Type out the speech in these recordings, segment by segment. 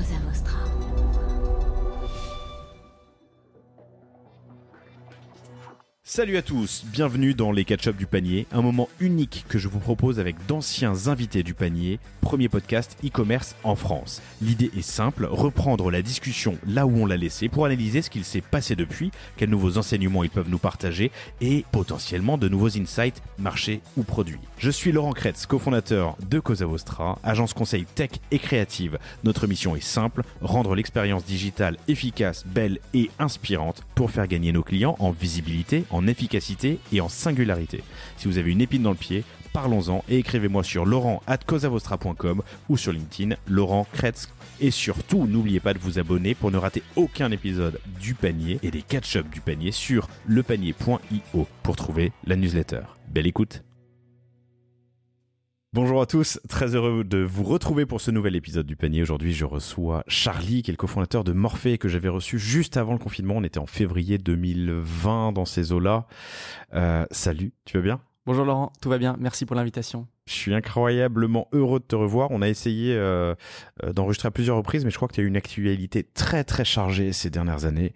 Cosa Vostra. Salut à tous, bienvenue dans les Catch-Up du Panier, un moment unique que je vous propose avec d'anciens invités du Panier, premier podcast e-commerce en France. L'idée est simple, reprendre la discussion là où on l'a laissée pour analyser ce qu'il s'est passé depuis, quels nouveaux enseignements ils peuvent nous partager et potentiellement de nouveaux insights marchés ou produits. Je suis Laurent Kretz, cofondateur de CosaVoStra, agence conseil tech et créative. Notre mission est simple, rendre l'expérience digitale efficace, belle et inspirante pour faire gagner nos clients en visibilité, en en efficacité et en singularité. Si vous avez une épine dans le pied, parlons-en et écrivez-moi sur laurent.causavostra.com ou sur LinkedIn Laurent Kretz. Et surtout, n'oubliez pas de vous abonner pour ne rater aucun épisode du panier et des catch-up du panier sur lepanier.io pour trouver la newsletter. Belle écoute Bonjour à tous, très heureux de vous retrouver pour ce nouvel épisode du panier. Aujourd'hui, je reçois Charlie, qui est le cofondateur de Morphée, que j'avais reçu juste avant le confinement. On était en février 2020 dans ces eaux-là. Euh, salut, tu vas bien Bonjour Laurent, tout va bien, merci pour l'invitation. Je suis incroyablement heureux de te revoir. On a essayé euh, euh, d'enregistrer à plusieurs reprises, mais je crois que tu as eu une actualité très très chargée ces dernières années,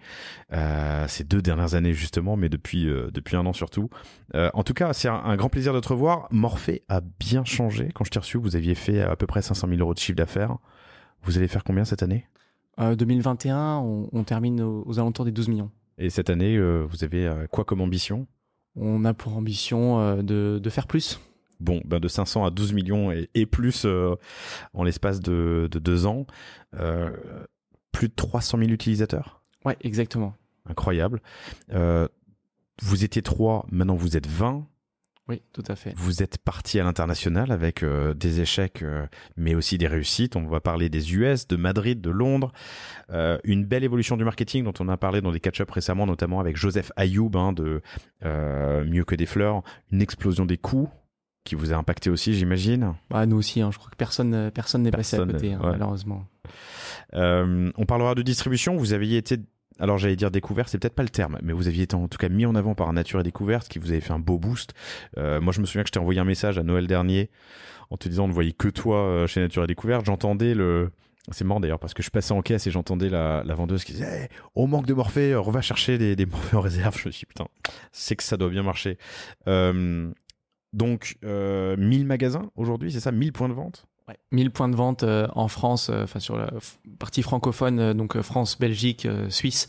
euh, ces deux dernières années justement, mais depuis depuis un an surtout. en tout cas, c'est un, grand plaisir de te revoir. Morphée a bien changé. Quand je t'ai reçu, vous aviez fait à peu près 500 000 euros de chiffre d'affaires. Vous allez faire combien cette année 2021, on, termine aux, alentours des 12 millions. Et cette année, vous avez quoi comme ambition on a pour ambition euh, de, faire plus. Bon, ben de 500 à 12 millions et, plus euh, en l'espace de, deux ans, euh, plus de 300 000 utilisateurs. Ouais, exactement. Incroyable. vous étiez trois, maintenant vous êtes 20. Oui, tout à fait. Vous êtes parti à l'international avec euh, des échecs, euh, mais aussi des réussites. On va parler des US, de Madrid, de Londres. Euh, une belle évolution du marketing dont on a parlé dans des catch-up récemment, notamment avec Joseph Ayoub hein, de Mieux que des fleurs. Une explosion des coûts qui vous a impacté aussi, j'imagine. Bah, nous aussi, hein. je crois que personne personne n'est passé à côté, hein, malheureusement. on parlera de distribution. Vous aviez été alors j'allais dire découverte, c'est peut-être pas le terme, mais vous aviez été en tout cas mis en avant par Nature et Découverte, qui vous avait fait un beau boost. Euh, moi, je me souviens que je t'ai envoyé un message à Noël dernier en te disant on ne voyait que toi euh, chez Nature et Découverte. J'entendais le, c'est marrant d'ailleurs parce que je passais en caisse et j'entendais la, vendeuse qui disait Au on manque de morphée, euh, on va chercher des, des morphées en réserve. Je me suis dit, putain, c'est que ça doit bien marcher. donc, 1000 magasins aujourd'hui, c'est ça 1000 points de vente 1000 points de vente euh, en France, euh, enfin sur la partie francophone, euh, donc France, Belgique, Suisse,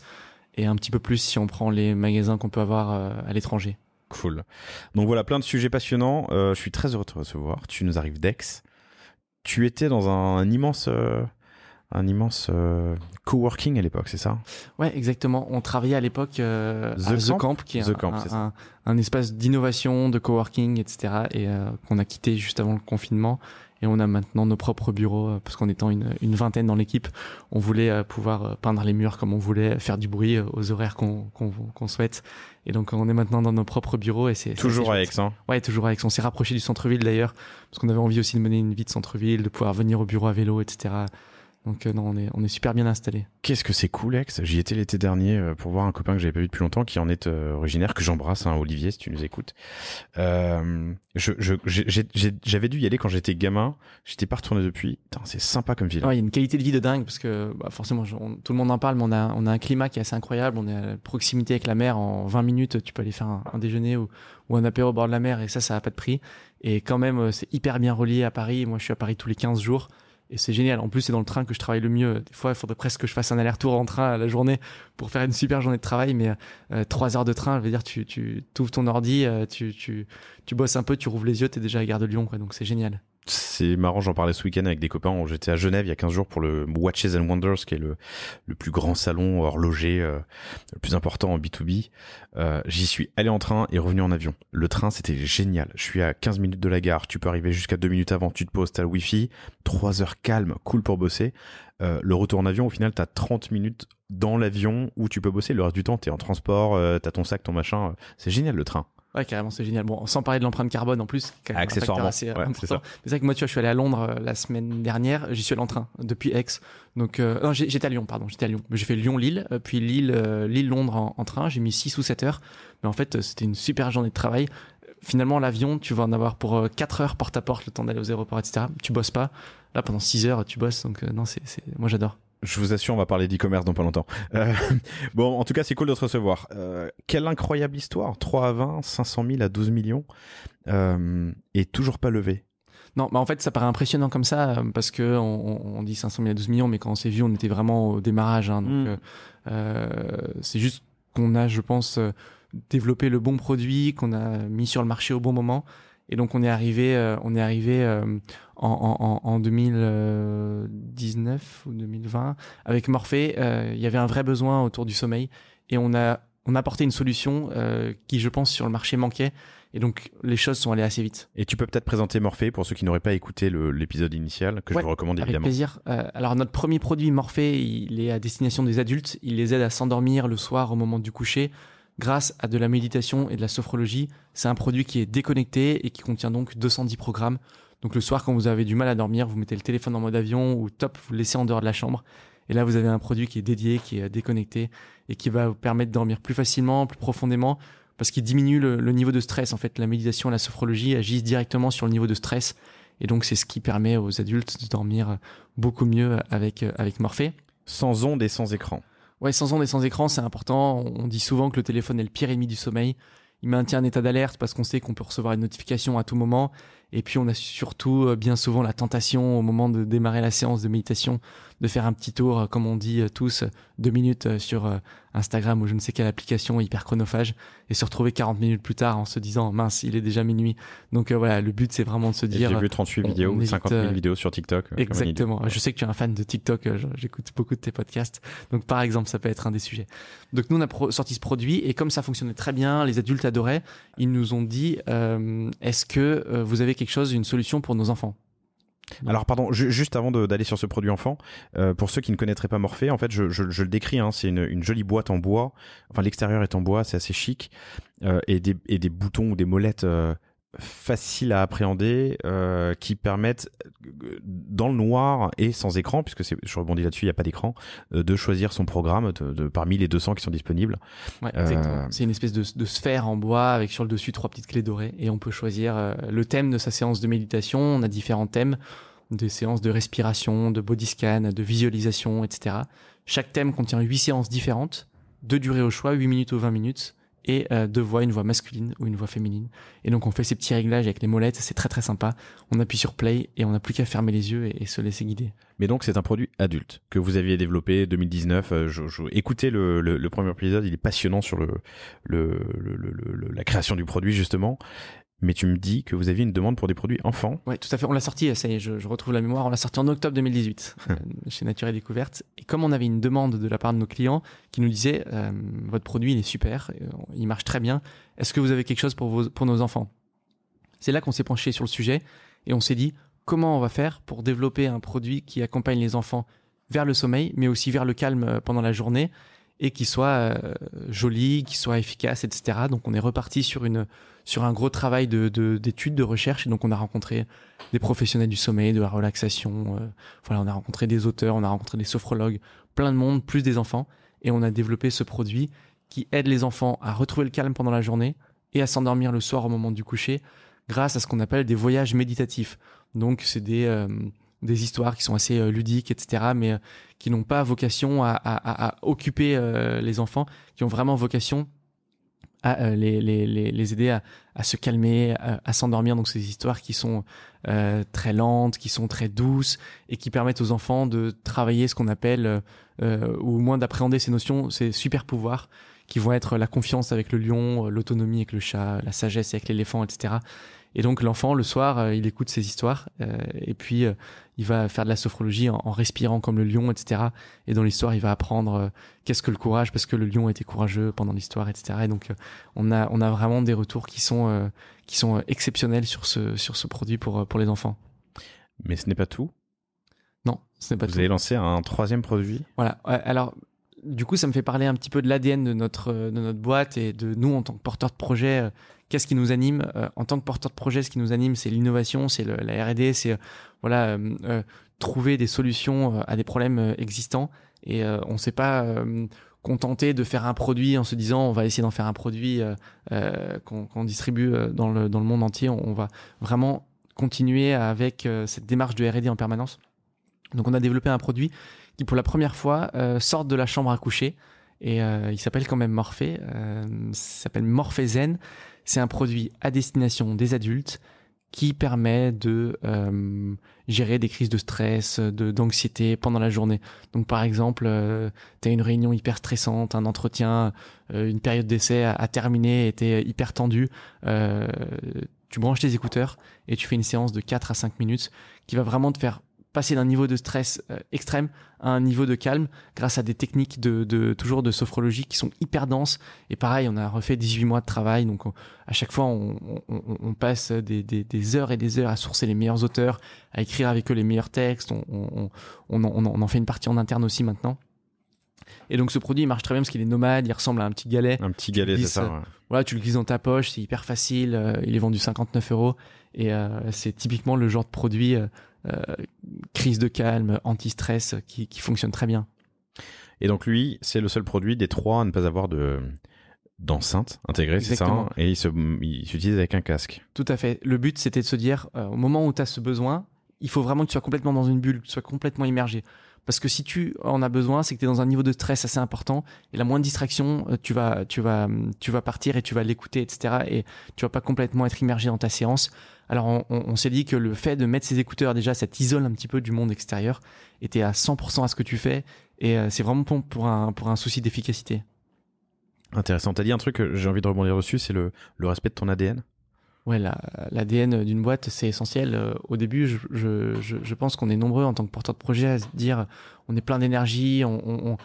et un petit peu plus si on prend les magasins qu'on peut avoir à l'étranger. Cool. Donc voilà, plein de sujets passionnants. je suis très heureux de te recevoir. Tu nous arrives d'Aix. Tu étais dans un, immense, un immense coworking à l'époque, c'est ça Ouais, exactement. On travaillait à l'époque The, Camp, qui est, un, un, espace d'innovation, de coworking, etc. Et qu'on a quitté juste avant le confinement et on a maintenant nos propres bureaux euh, parce qu'en étant une, vingtaine dans l'équipe, on voulait euh, pouvoir euh, peindre les murs comme on voulait, faire du bruit aux horaires qu'on souhaite. Et donc on est maintenant dans nos propres bureaux et c'est toujours avec ça. Hein. Ouais, toujours avec Aix. On s'est rapproché du centre-ville d'ailleurs parce qu'on avait envie aussi de mener une vie de centre-ville, de pouvoir venir au bureau à vélo, etc. Donc euh, non, on est, super bien installé. Qu'est-ce que c'est cool, Ex J'y étais l'été dernier euh, pour voir un copain que j'avais pas vu depuis longtemps, qui en est euh, originaire, que j'embrasse, hein, Olivier, si tu nous écoutes. j'avais dû y aller quand j'étais gamin. J'étais pas retourné depuis. c'est sympa comme ville. Hein. il y a une qualité de vie de dingue parce que bah, forcément, tout le monde en parle, mais on a, on a un climat qui est assez incroyable. On est à proximité avec la mer. En 20 minutes, tu peux aller faire un, déjeuner ou, un apéro au bord de la mer, et ça, ça a pas de prix. Et quand même, c'est hyper bien relié à Paris. Moi, je suis à Paris tous les 15 jours. Et c'est génial. En plus, c'est dans le train que je travaille le mieux. Des fois, il faudrait presque que je fasse un aller-retour en train à la journée pour faire une super journée de travail. Mais euh, trois heures de train, je veux dire, tu, tu ouvres ton ordi, euh, tu, tu, bosses un peu, tu rouvres les yeux, tu es déjà à gare de Lyon. Quoi, donc c'est génial c'est marrant, j'en parlais ce week-end avec des copains. J'étais à Genève il y a 15 jours pour le Watches and Wonders, qui est le, plus grand salon horloger, euh, le plus important en B2B. Euh, j'y suis allé en train et revenu en avion. Le train, c'était génial. Je suis à 15 minutes de la gare. Tu peux arriver jusqu'à 2 minutes avant. Tu te poses, t'as le wifi. 3 heures calme, cool pour bosser. Euh, le retour en avion, au final, t'as 30 minutes dans l'avion où tu peux bosser. Le reste du temps, t'es en transport, t'as ton sac, ton machin. C'est génial le train. Ouais, carrément, c'est génial. Bon, sans parler de l'empreinte carbone en plus. assez Accessoirement. C'est vrai que moi, tu vois, je suis allé à Londres euh, la semaine dernière. J'y suis allé en train depuis Aix. Donc, euh, j'étais à Lyon, pardon. J'étais à Lyon. J'ai fait Lyon-Lille, euh, puis Lille, londres en, train. J'ai mis 6 ou 7 heures. Mais en fait, c'était une super journée de travail. Finalement, l'avion, tu vas en avoir pour 4 heures porte à porte, le temps d'aller aux aéroports, etc. Tu bosses pas. Là, pendant 6 heures, tu bosses. Donc, non, c'est, moi, j'adore. Je vous assure, on va parler d'e-commerce dans pas longtemps. Euh, bon, en tout cas, c'est cool de te recevoir. Euh, quelle incroyable histoire 3 à 20, 500 000 à 12 millions, et euh, toujours pas levé. Non, bah en fait, ça paraît impressionnant comme ça parce que on, dit 500 000 à 12 millions, mais quand on s'est vu, on était vraiment au démarrage. Hein, donc, mm. c'est juste qu'on a, je pense, développé le bon produit, qu'on a mis sur le marché au bon moment et donc on est arrivé, euh, on est arrivé euh, en, 2019 ou 2020 avec Morphée. Euh, il y avait un vrai besoin autour du sommeil et on a on a apporté une solution qui, je pense, sur le marché manquait. Et donc les choses sont allées assez vite. Et tu peux peut-être présenter Morphée pour ceux qui n'auraient pas écouté l'épisode initial que je vous recommande évidemment. Avec plaisir. alors notre premier produit Morphée, il est à destination des adultes. Il les aide à s'endormir le soir au moment du coucher grâce à de la méditation et de la sophrologie. C'est un produit qui est déconnecté et qui contient donc 210 programmes. Donc le soir, quand vous avez du mal à dormir, vous mettez le téléphone en mode avion ou top, vous le laissez en dehors de la chambre. Et là, vous avez un produit qui est dédié, qui est déconnecté et qui va vous permettre de dormir plus facilement, plus profondément, parce qu'il diminue le, niveau de stress. En fait, la méditation, et la sophrologie agissent directement sur le niveau de stress. Et donc, c'est ce qui permet aux adultes de dormir beaucoup mieux avec, avec Morphée. Sans ondes et sans écran ouais, sans ondes et sans écran, c'est important. On dit souvent que le téléphone est le pire ennemi du sommeil. Il maintient un état d'alerte parce qu'on sait qu'on peut recevoir une notification à tout moment. Et puis on a surtout euh, bien souvent la tentation au moment de démarrer la séance de méditation de faire un petit tour, euh, comme on dit euh, tous, deux minutes sur Instagram ou je ne sais quelle application hyper chronophage et se retrouver 40 minutes plus tard en se disant mince, il est déjà minuit. Donc euh, voilà, le but c'est vraiment de se dire. J'ai vu 38 vidéos, 50 000 euh, vidéos sur TikTok. Exactement. Je sais que tu es un fan de TikTok, euh, j'écoute beaucoup de tes podcasts. Donc par exemple, ça peut être un des sujets. Donc nous, on a sorti ce produit et comme ça fonctionnait très bien, les adultes adoraient, ils nous ont dit est-ce que vous avez quelque chose, une solution pour nos enfants alors pardon, juste avant d'aller sur ce produit enfant, euh, pour ceux qui ne connaîtraient pas Morphée, en fait, je, le décris, hein, c'est une, jolie boîte en bois. Enfin, l'extérieur est en bois, c'est assez chic, euh, et, des, boutons ou des molettes euh, facile à appréhender, euh, qui permettent euh, dans le noir et sans écran, puisque c'est je rebondis là-dessus, il n'y a pas d'écran, euh, de choisir son programme de, parmi les 200 qui sont disponibles. Ouais, C'est une espèce de, sphère en bois avec sur le dessus trois petites clés dorées et on peut choisir le thème de sa séance de méditation. On a différents thèmes, des séances de respiration, de body scan, de visualisation, etc. Chaque thème contient huit séances différentes, de durée au choix, 8 minutes ou 20 minutes et euh, deux voix, une voix masculine ou une voix féminine. Et donc on fait ces petits réglages avec les molettes, c'est très très sympa. On appuie sur play et on n'a plus qu'à fermer les yeux et, se laisser guider. Mais donc c'est un produit adulte que vous aviez développé 2019. Euh, je, écoutez le, premier épisode, il est passionnant sur le, le, la création du produit justement mais tu me dis que vous aviez une demande pour des produits enfants. Oui, tout à fait. On l'a sorti, euh, ça y est, je, retrouve la mémoire. On l'a sorti en octobre 2018 euh, chez Nature et Découverte. Et comme on avait une demande de la part de nos clients qui nous disaient, euh, votre produit il est super, il marche très bien. Est-ce que vous avez quelque chose pour nos enfants C'est là qu'on s'est penché sur le sujet et on s'est dit comment on va faire pour développer un produit qui accompagne les enfants vers le sommeil, mais aussi vers le calme pendant la journée et qui soit joli, qui soit efficace, etc. Donc on est reparti sur une sur un gros travail d'études, de, d'études, de, recherche. Et donc, on a rencontré des professionnels du sommeil, de la relaxation. Euh, voilà, on a rencontré des auteurs, on a rencontré des sophrologues, plein de monde, plus des enfants. Et on a développé ce produit qui aide les enfants à retrouver le calme pendant la journée et à s'endormir le soir au moment du coucher grâce à ce qu'on appelle des voyages méditatifs. Donc, c'est des, euh, des histoires qui sont assez euh, ludiques, etc., mais qui n'ont pas vocation à, à, à occuper les enfants, qui ont vraiment vocation euh, les, aider à, se calmer, à, s'endormir. Donc ces histoires qui sont euh, très lentes, qui sont très douces et qui permettent aux enfants de travailler ce qu'on appelle, euh, ou au moins d'appréhender ces notions, ces super pouvoirs qui vont être la confiance avec le lion, l'autonomie avec le chat, la sagesse avec l'éléphant, etc. Et donc l'enfant, le soir, euh, il écoute ces histoires euh, et puis euh, il va faire de la sophrologie en, respirant comme le lion, etc. Et dans l'histoire, il va apprendre qu'est-ce que le courage, parce que le lion était courageux pendant l'histoire, etc. Et donc on a on a vraiment des retours qui sont qui sont exceptionnels sur ce sur ce produit pour pour les enfants. Mais ce n'est pas tout. Non, ce n'est pas tout. Vous avez lancé un troisième produit. Voilà. Alors du coup, ça me fait parler un petit peu de l'ADN de notre de notre boîte et de nous en tant que porteurs de projet qu'est-ce qui nous anime euh, en tant que porteur de projet Ce qui nous anime, c'est l'innovation, c'est la R&D, c'est euh, voilà euh, trouver des solutions à des problèmes existants. Et on ne s'est pas contenté de faire un produit en se disant on va essayer d'en faire un produit qu'on distribue dans le dans le monde entier. On, va vraiment continuer avec cette démarche de R&D en permanence. Donc on a développé un produit qui pour la première fois sort de la chambre à coucher et il s'appelle quand même Morphée, il s'appelle Morphée Zen. C'est un produit à destination des adultes qui permet de euh, gérer des crises de stress, de d'anxiété pendant la journée. Donc par exemple, euh, tu as une réunion hyper stressante, un entretien, euh, une période d'essai à, terminé, tu était hyper tendu. tu branches tes écouteurs et tu fais une séance de 4 à 5 minutes qui va vraiment te faire passer d'un niveau de stress euh, extrême à un niveau de calme grâce à des techniques de, toujours de sophrologie qui sont hyper denses. Et pareil, on a refait 18 mois de travail, donc euh, à chaque fois on, passe des, heures et des heures à sourcer les meilleurs auteurs, à écrire avec eux les meilleurs textes. On, en fait une partie en interne aussi maintenant. Et donc ce produit il marche très bien parce qu'il est nomade, il ressemble à un petit galet. Un petit galet, c'est ça. voilà, tu le glisses dans ta poche, c'est hyper facile. Euh, il est vendu 59 euros et c'est typiquement le genre de produit euh, crise de calme, anti-stress, qui, fonctionne très bien. Et donc lui, c'est le seul produit des trois à ne pas avoir de d'enceinte intégrée, c'est ça hein Et il s'utilise avec un casque. Tout à fait. Le but, c'était de se dire, euh, au moment où tu as ce besoin, il faut vraiment que tu sois complètement dans une bulle, que tu sois complètement immergé. Parce que si tu en as besoin, c'est que tu es dans un niveau de stress assez important et la moindre distraction, euh, tu vas, tu vas, mm, tu vas partir et tu vas l'écouter, etc. Et tu vas pas complètement être immergé dans ta séance. Alors on, s'est dit que le fait de mettre ses écouteurs déjà, ça t'isole un petit peu du monde extérieur. Et es à 100% à ce que tu fais et euh, c'est vraiment pour un, pour un souci d'efficacité. Intéressant. T'as dit un truc que j'ai envie de rebondir dessus, c'est le, le respect de ton ADN ouais, l'ADN d'une boîte, c'est essentiel. Euh, au début, je, je, je pense qu'on est nombreux en tant que porteur de projet à se dire, on est plein d'énergie, on, on,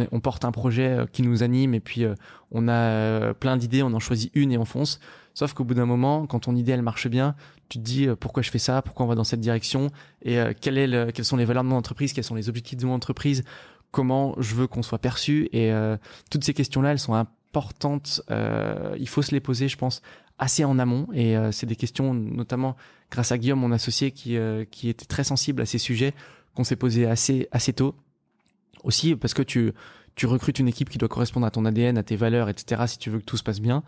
on, on, porte un projet euh, qui nous anime et puis euh, on a plein d'idées, on en choisit une et on fonce. Sauf qu'au bout d'un moment, quand ton idée elle marche bien, tu te dis pourquoi je fais ça, pourquoi on va dans cette direction et quel est quelles sont les valeurs de mon entreprise, quels sont les objectifs de mon entreprise, comment je veux qu'on soit perçu et toutes ces questions là, elles sont importantes. il faut se les poser, je pense, assez en amont et euh, c'est des questions notamment grâce à Guillaume mon associé qui euh, qui était très sensible à ces sujets qu'on s'est posé assez assez tôt aussi parce que tu tu recrutes une équipe qui doit correspondre à ton ADN à tes valeurs etc si tu veux que tout se passe bien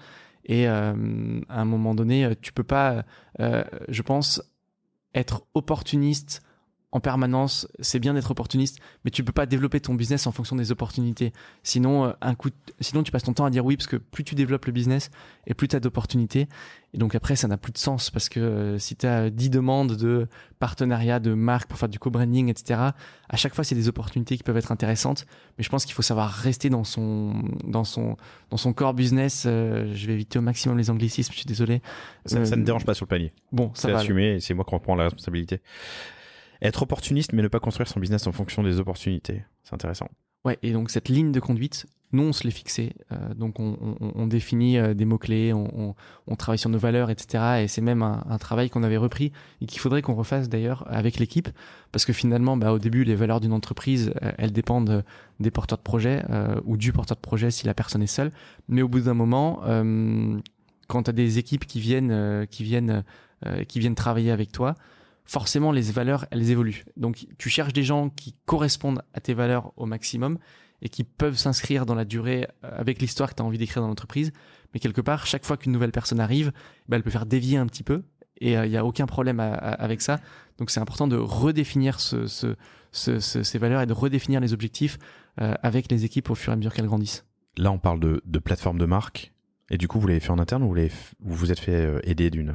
et euh, à un moment donné tu peux pas je pense être opportuniste en permanence, c'est bien d'être opportuniste, mais tu peux pas développer ton business en fonction des opportunités. Sinon, euh, un coup, sinon tu passes ton temps à dire oui parce que plus tu développes le business et plus tu as d'opportunités. Et donc après, ça n'a plus de sens parce que euh, si tu as 10 demandes de partenariat, de marque pour faire du co-branding, etc., à chaque fois, c'est des opportunités qui peuvent être intéressantes. Mais je pense qu'il faut savoir rester dans son, dans son, dans son core business. Euh, je vais éviter au maximum les anglicismes, je suis désolé. Ça, ne dérange pas sur le panier. Bon, ça va. C'est assumé c'est moi qui reprends la responsabilité. Être opportuniste, mais ne pas construire son business en fonction des opportunités. C'est intéressant. Ouais, et donc cette ligne de conduite, nous, on se l'est fixée. Euh, donc, on, définit euh, des mots-clés, on, travaille sur nos valeurs, etc. Et c'est même un, travail qu'on avait repris et qu'il faudrait qu'on refasse d'ailleurs avec l'équipe. Parce que finalement, bah, au début, les valeurs d'une entreprise, euh, elles dépendent des porteurs de projet ou du porteur de projet si la personne est seule. Mais au bout d'un moment, quand tu as des équipes qui viennent, qui viennent, qui viennent travailler avec toi, forcément les valeurs, elles évoluent. Donc tu cherches des gens qui correspondent à tes valeurs au maximum et qui peuvent s'inscrire dans la durée euh, avec l'histoire que tu as envie d'écrire dans l'entreprise. Mais quelque part, chaque fois qu'une nouvelle personne arrive, bah, elle peut faire dévier un petit peu et il euh, n'y a aucun problème avec ça. Donc c'est important de redéfinir ces valeurs et de redéfinir les objectifs euh, avec les équipes au fur et à mesure qu'elles grandissent. Là, on parle de, plateforme de marque. Et du coup, vous l'avez fait en interne ou vous, vous êtes fait aider d'une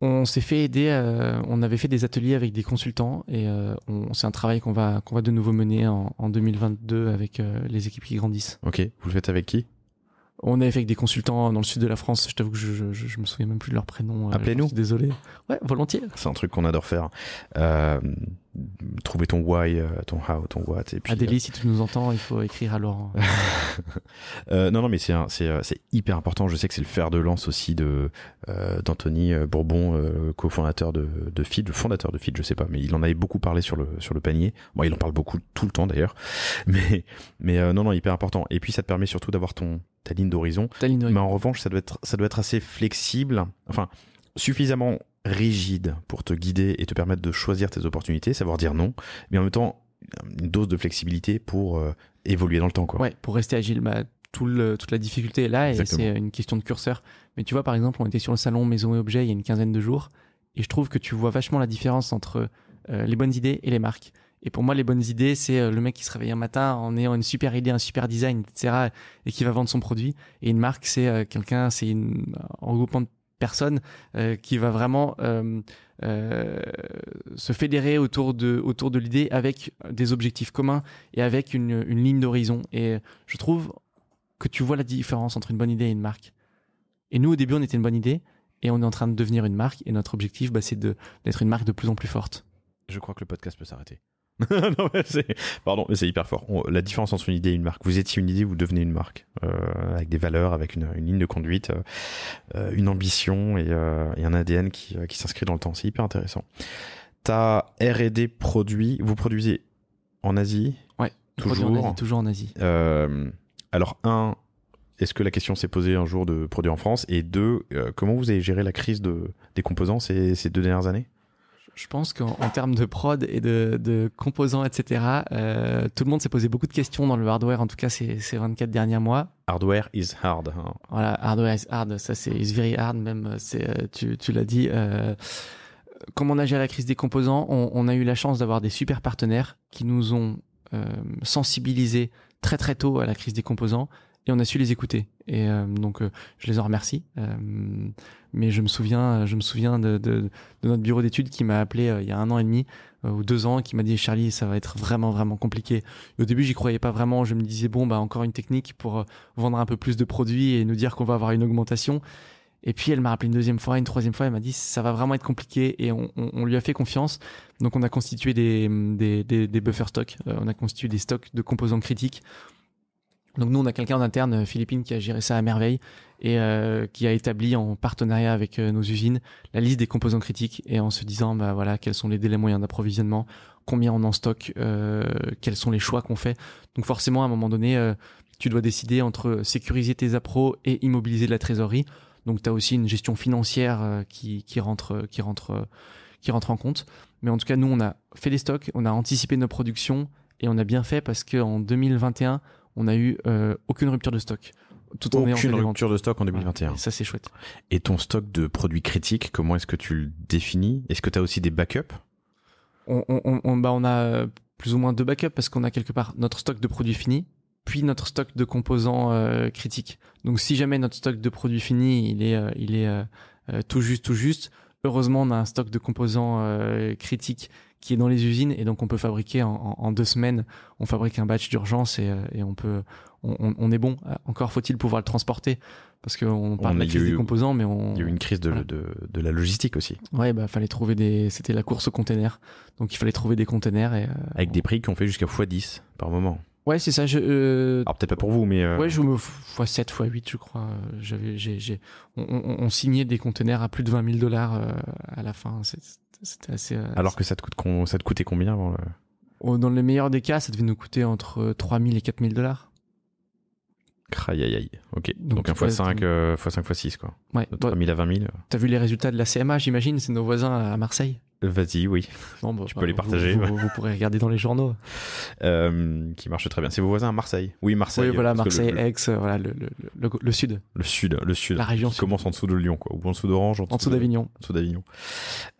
on s'est fait aider, euh, on avait fait des ateliers avec des consultants et euh, c'est un travail qu'on va, qu'on va de nouveau mener en, 2022 avec euh, les équipes qui grandissent. Ok, vous le faites avec qui on est avec des consultants dans le sud de la France. Je t'avoue que je, je, me souviens même plus de leur prénom. Euh, Appelez-nous. Désolé. Ouais, volontiers. C'est un truc qu'on adore faire. Euh, trouver ton why, euh, ton how, ton what. Et Adélie, si tu nous entends, il faut écrire à Laurent. non, non, mais c'est c'est hyper important. Je sais que c'est le fer de lance aussi de d'Anthony Bourbon, cofondateur de de Feed, le fondateur de Feed, je sais pas, mais il en avait beaucoup parlé sur le sur le panier. Moi, il en parle beaucoup tout le temps d'ailleurs. Mais mais non, non, hyper important. Et puis ça te permet surtout d'avoir ton ta ligne d'horizon. Mais en revanche, ça doit être, ça doit être assez flexible, enfin, suffisamment rigide pour te guider et te permettre de choisir tes opportunités, savoir dire non, mais en même temps, une dose de flexibilité pour euh, évoluer dans le temps. Quoi. Ouais, pour rester agile, bah, toute la difficulté est là et c'est une question de curseur. Mais tu vois, par exemple, on était sur le salon Maison et Objets il y a une quinzaine de jours et je trouve que tu vois vachement la différence entre euh, les bonnes idées et les marques. Et pour moi, les bonnes idées, c'est euh, le mec qui se réveille un matin en ayant une super idée, un super design, etc., et qui va vendre son produit. Et une marque, c'est euh, quelqu'un, c'est un regroupement de personnes euh, qui va vraiment se fédérer autour de autour de l'idée avec des objectifs communs et avec une, ligne d'horizon. Et je trouve que tu vois la différence entre une bonne idée et une marque. Et nous, au début, on était une bonne idée, et on est en train de devenir une marque. Et notre objectif, bah, c'est de d'être une marque de plus en plus forte. Je crois que le podcast peut s'arrêter. non, mais pardon, c'est hyper fort. la différence entre une idée et une marque. Vous étiez une idée, vous devenez une marque. Euh, avec des valeurs, avec une, ligne de conduite, euh, une ambition et, euh, un ADN qui, s'inscrit dans le temps. C'est hyper intéressant. Ta RD produit, vous produisez en Asie Ouais, toujours. En Asie, toujours en Asie. alors, un, est-ce que la question s'est posée un jour de produire en France Et deux, comment vous avez géré la crise de, des composants ces deux dernières années je pense qu'en termes de prod et de, de composants, etc., euh, tout le monde s'est posé beaucoup de questions dans le hardware, en tout cas ces, 24 derniers mois. Hardware is hard. Hein. Voilà, hardware is hard, ça c'est very hard même, euh, c'est, euh, tu, tu l'as dit. Euh, comment on a géré la crise des composants, on, on a eu la chance d'avoir des super partenaires qui nous ont euh, sensibilisés très très tôt à la crise des composants et on a su les écouter. Et euh, donc, euh, je les en remercie. Euh, mais je me souviens, je me souviens de, notre bureau d'études qui m'a appelé il y a un an et demi ou deux ans, qui m'a dit Charlie, ça va être vraiment vraiment compliqué. au début, j'y croyais pas vraiment. Je me disais bon, bah encore une technique pour vendre un peu plus de produits et nous dire qu'on va avoir une augmentation. Et puis elle m'a rappelé une deuxième fois, une troisième fois, elle m'a dit ça va vraiment être compliqué et on, lui a fait confiance. Donc on a constitué des, des, des, des buffer stocks, on a constitué des stocks de composants critiques donc nous, on a quelqu'un en interne, euh, Philippine, qui a géré ça à merveille et euh, qui a établi en partenariat avec euh, nos usines la liste des composants critiques et en se disant bah voilà quels sont les délais moyens d'approvisionnement, combien on en stocke, quels sont les choix qu'on fait. Donc forcément à un moment donné tu dois décider entre sécuriser tes appros et immobiliser de la trésorerie. Donc tu as aussi une gestion financière qui, rentre qui rentre qui rentre en compte. Mais en tout cas nous on a fait des stocks, on a anticipé nos productions et on a bien fait parce qu'en 2021 on n'a eu euh, aucune rupture de stock. Tout en aucune rupture de stock en 2021. ça c'est chouette. Et ton stock de produits critiques, comment est-ce que tu le définis Est-ce que tu as aussi des backups on, on, bah, a euh, plus ou moins deux backups parce qu'on a quelque part notre stock de produits finis, puis notre stock de composants euh, critiques. Donc si jamais notre stock de produits finis, il est, tout juste, tout juste, heureusement on a un stock de composants critiques qui est dans les usines et donc on peut fabriquer en, deux semaines, on fabrique un batch d'urgence et, euh, et, on peut, on, on est bon. Euh, encore faut-il pouvoir le transporter parce qu'on parle de la crise des composants, mais on... il y a eu une crise de, de, de, la logistique aussi. Ouais, bah fallait trouver des, c'était la course aux container, donc il fallait trouver des containers et euh, avec des prix qui ont fait jusqu'à x 10 par moment. Ouais, c'est ça. Je, Alors peut-être pas pour vous, mais ouais, je me fois 7 fois 8 je crois. J'avais, j'ai, on, on, signait des containers à plus de 20 000 dollars à la fin. C'est euh, Alors que ça te, coûtait combien avant oh, Dans les meilleurs des cas, ça devait nous coûter entre 3000 et 4000 dollars. Aïe aïe aïe. Ok. Donc, 1 x5, x 6 quoi. 3000 à 20 000. T'as vu les résultats de la CMA, j'imagine, c'est nos voisins à Marseille. Vas-y, oui. Bah, tu bah, peux les partager. Vous, pourrez regarder dans les journaux. Euh, qui marche très bien. C'est vos voisins à Marseille. Oui, Marseille. Oui, hein, voilà, Marseille, Aix, euh, voilà, le, le, le, sud. Le sud, le sud. La région qui commence en dessous de Lyon, quoi. Ou en dessous d'Orange, en, dessous d'Avignon. En dessous d'Avignon.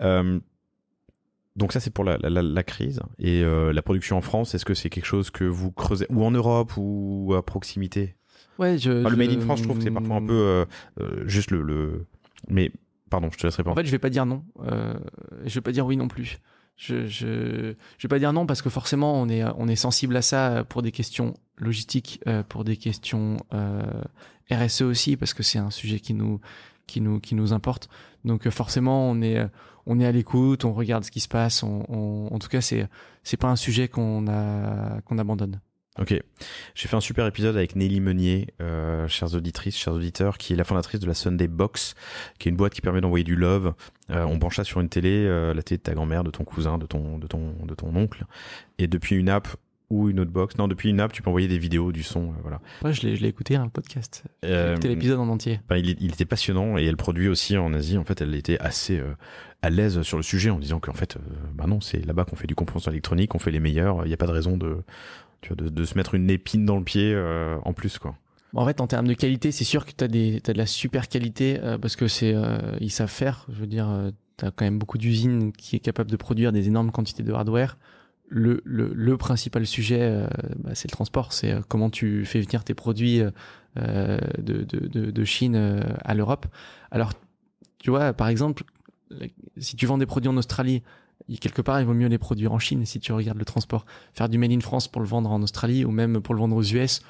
Euh, donc ça, c'est pour la, la, la, crise. Et la production en France, est-ce que c'est quelque chose que vous creusez, ou en Europe, ou à proximité Ouais, je, Le Made in France, je trouve que c'est parfois un mm. peu juste le... Mais Pardon, je te laisse répondre. En fait, je vais pas dire non. Euh, je vais pas dire oui non plus. Je, je, je vais pas dire non parce que forcément, on est, on est sensible à ça pour des questions logistiques, euh, pour des questions euh, RSE aussi, parce que c'est un sujet qui nous, qui nous, qui nous importe. Donc euh, forcément, on est, on est à l'écoute, on regarde ce qui se passe. on en tout cas, c'est, c'est pas un sujet qu'on a, qu'on abandonne. Ok, j'ai fait un super épisode avec Nelly Meunier, euh, chères auditrices, chers auditeurs, qui est la fondatrice de la Sunday Box, qui est une boîte qui permet d'envoyer du love. Euh, on pencha sur une télé, euh, la télé de ta grand-mère, de ton cousin, de ton, de ton, de ton oncle, et depuis une app ou une autre box. Non, depuis une app, tu peux envoyer des vidéos, du son, voilà. je l'ai, je écouté un podcast. J'ai écouté l'épisode en entier. Ben, il, était passionnant et elle produit aussi en Asie. En fait, elle était assez à l'aise sur le sujet en disant qu'en fait, ben non, c'est là-bas qu'on fait du compréhension électronique, on fait les meilleurs. Il n'y a pas de raison de tu de, se mettre une épine dans le pied euh, en plus quoi. En fait, en termes de qualité, c'est sûr que tu as, de la super qualité euh, parce que c'est euh, ils savent faire. Je veux dire, tu as quand même beaucoup d'usines qui est capable de produire des énormes quantités de hardware. Le, principal sujet, bah, c'est le transport. C'est comment tu fais venir tes produits de, de, Chine à l'Europe. Alors, tu vois, par exemple, si tu vends des produits en Australie, quelque part, il vaut mieux les produire en Chine si tu regardes le transport. Faire du Made in France pour le vendre en Australie ou même pour le vendre aux US,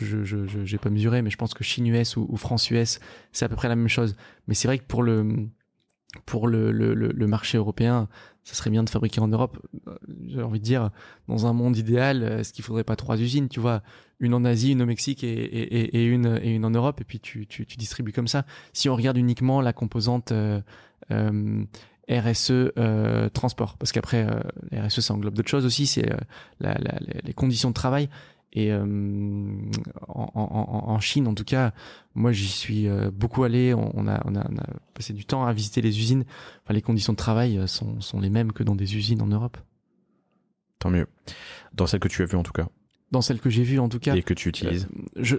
je n'ai pas mesuré, mais je pense que Chine-US ou, France-US, c'est à peu près la même chose. Mais c'est vrai que pour le, pour le, le, le, marché européen, ça serait bien de fabriquer en Europe. Euh, j'ai envie de dire, dans un monde idéal, euh, est-ce qu'il faudrait pas trois usines, tu vois Une en Asie, une au Mexique et, et, et, une, et une en Europe, et puis tu, tu, tu distribues comme ça. Si on regarde uniquement la composante euh, RSE euh, transport, parce qu'après euh, RSE ça englobe d'autres choses aussi, c'est euh, les conditions de travail. Et euh, en, en, en, Chine, en tout cas, moi j'y suis beaucoup allé. On, on, a, on, a, passé du temps à visiter les usines. Enfin, les conditions de travail sont, sont les mêmes que dans des usines en Europe. Tant mieux. Dans celles que tu as vues en tout cas dans celles que j'ai vues en tout cas. Et que tu utilises. je,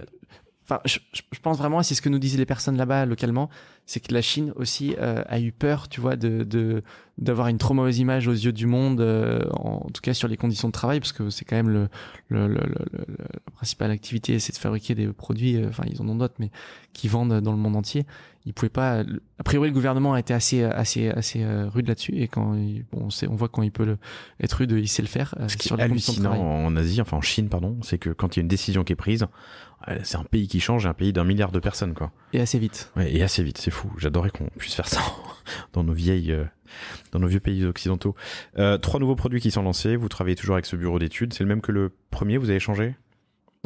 Enfin, je, pense vraiment, c'est ce que nous disaient les personnes là-bas localement, c'est que la Chine aussi euh, a eu peur, tu vois, de d'avoir une trop mauvaise image aux yeux du monde, euh, en, tout cas sur les conditions de travail, parce que c'est quand même le, le, le, le la principale activité, c'est de fabriquer des produits. Euh, enfin, ils en ont d'autres, mais qui vendent dans le monde entier. Ils pouvaient pas. A priori, le gouvernement a été assez assez assez rude là-dessus, et quand bon, on sait, on voit quand il peut être rude, il sait le faire. Ce qui est hallucinant en Asie, enfin en Chine, pardon, c'est que quand il y a une décision qui est prise, c'est un pays qui change, un pays d'un milliard de personnes, quoi. Et assez vite. et assez vite, c'est fou. J'adorais qu'on puisse faire ça dans nos vieilles, euh, dans nos vieux pays occidentaux. Euh, trois nouveaux produits qui sont lancés. Vous travaillez toujours avec ce bureau d'études. C'est le même que le premier. Vous avez changé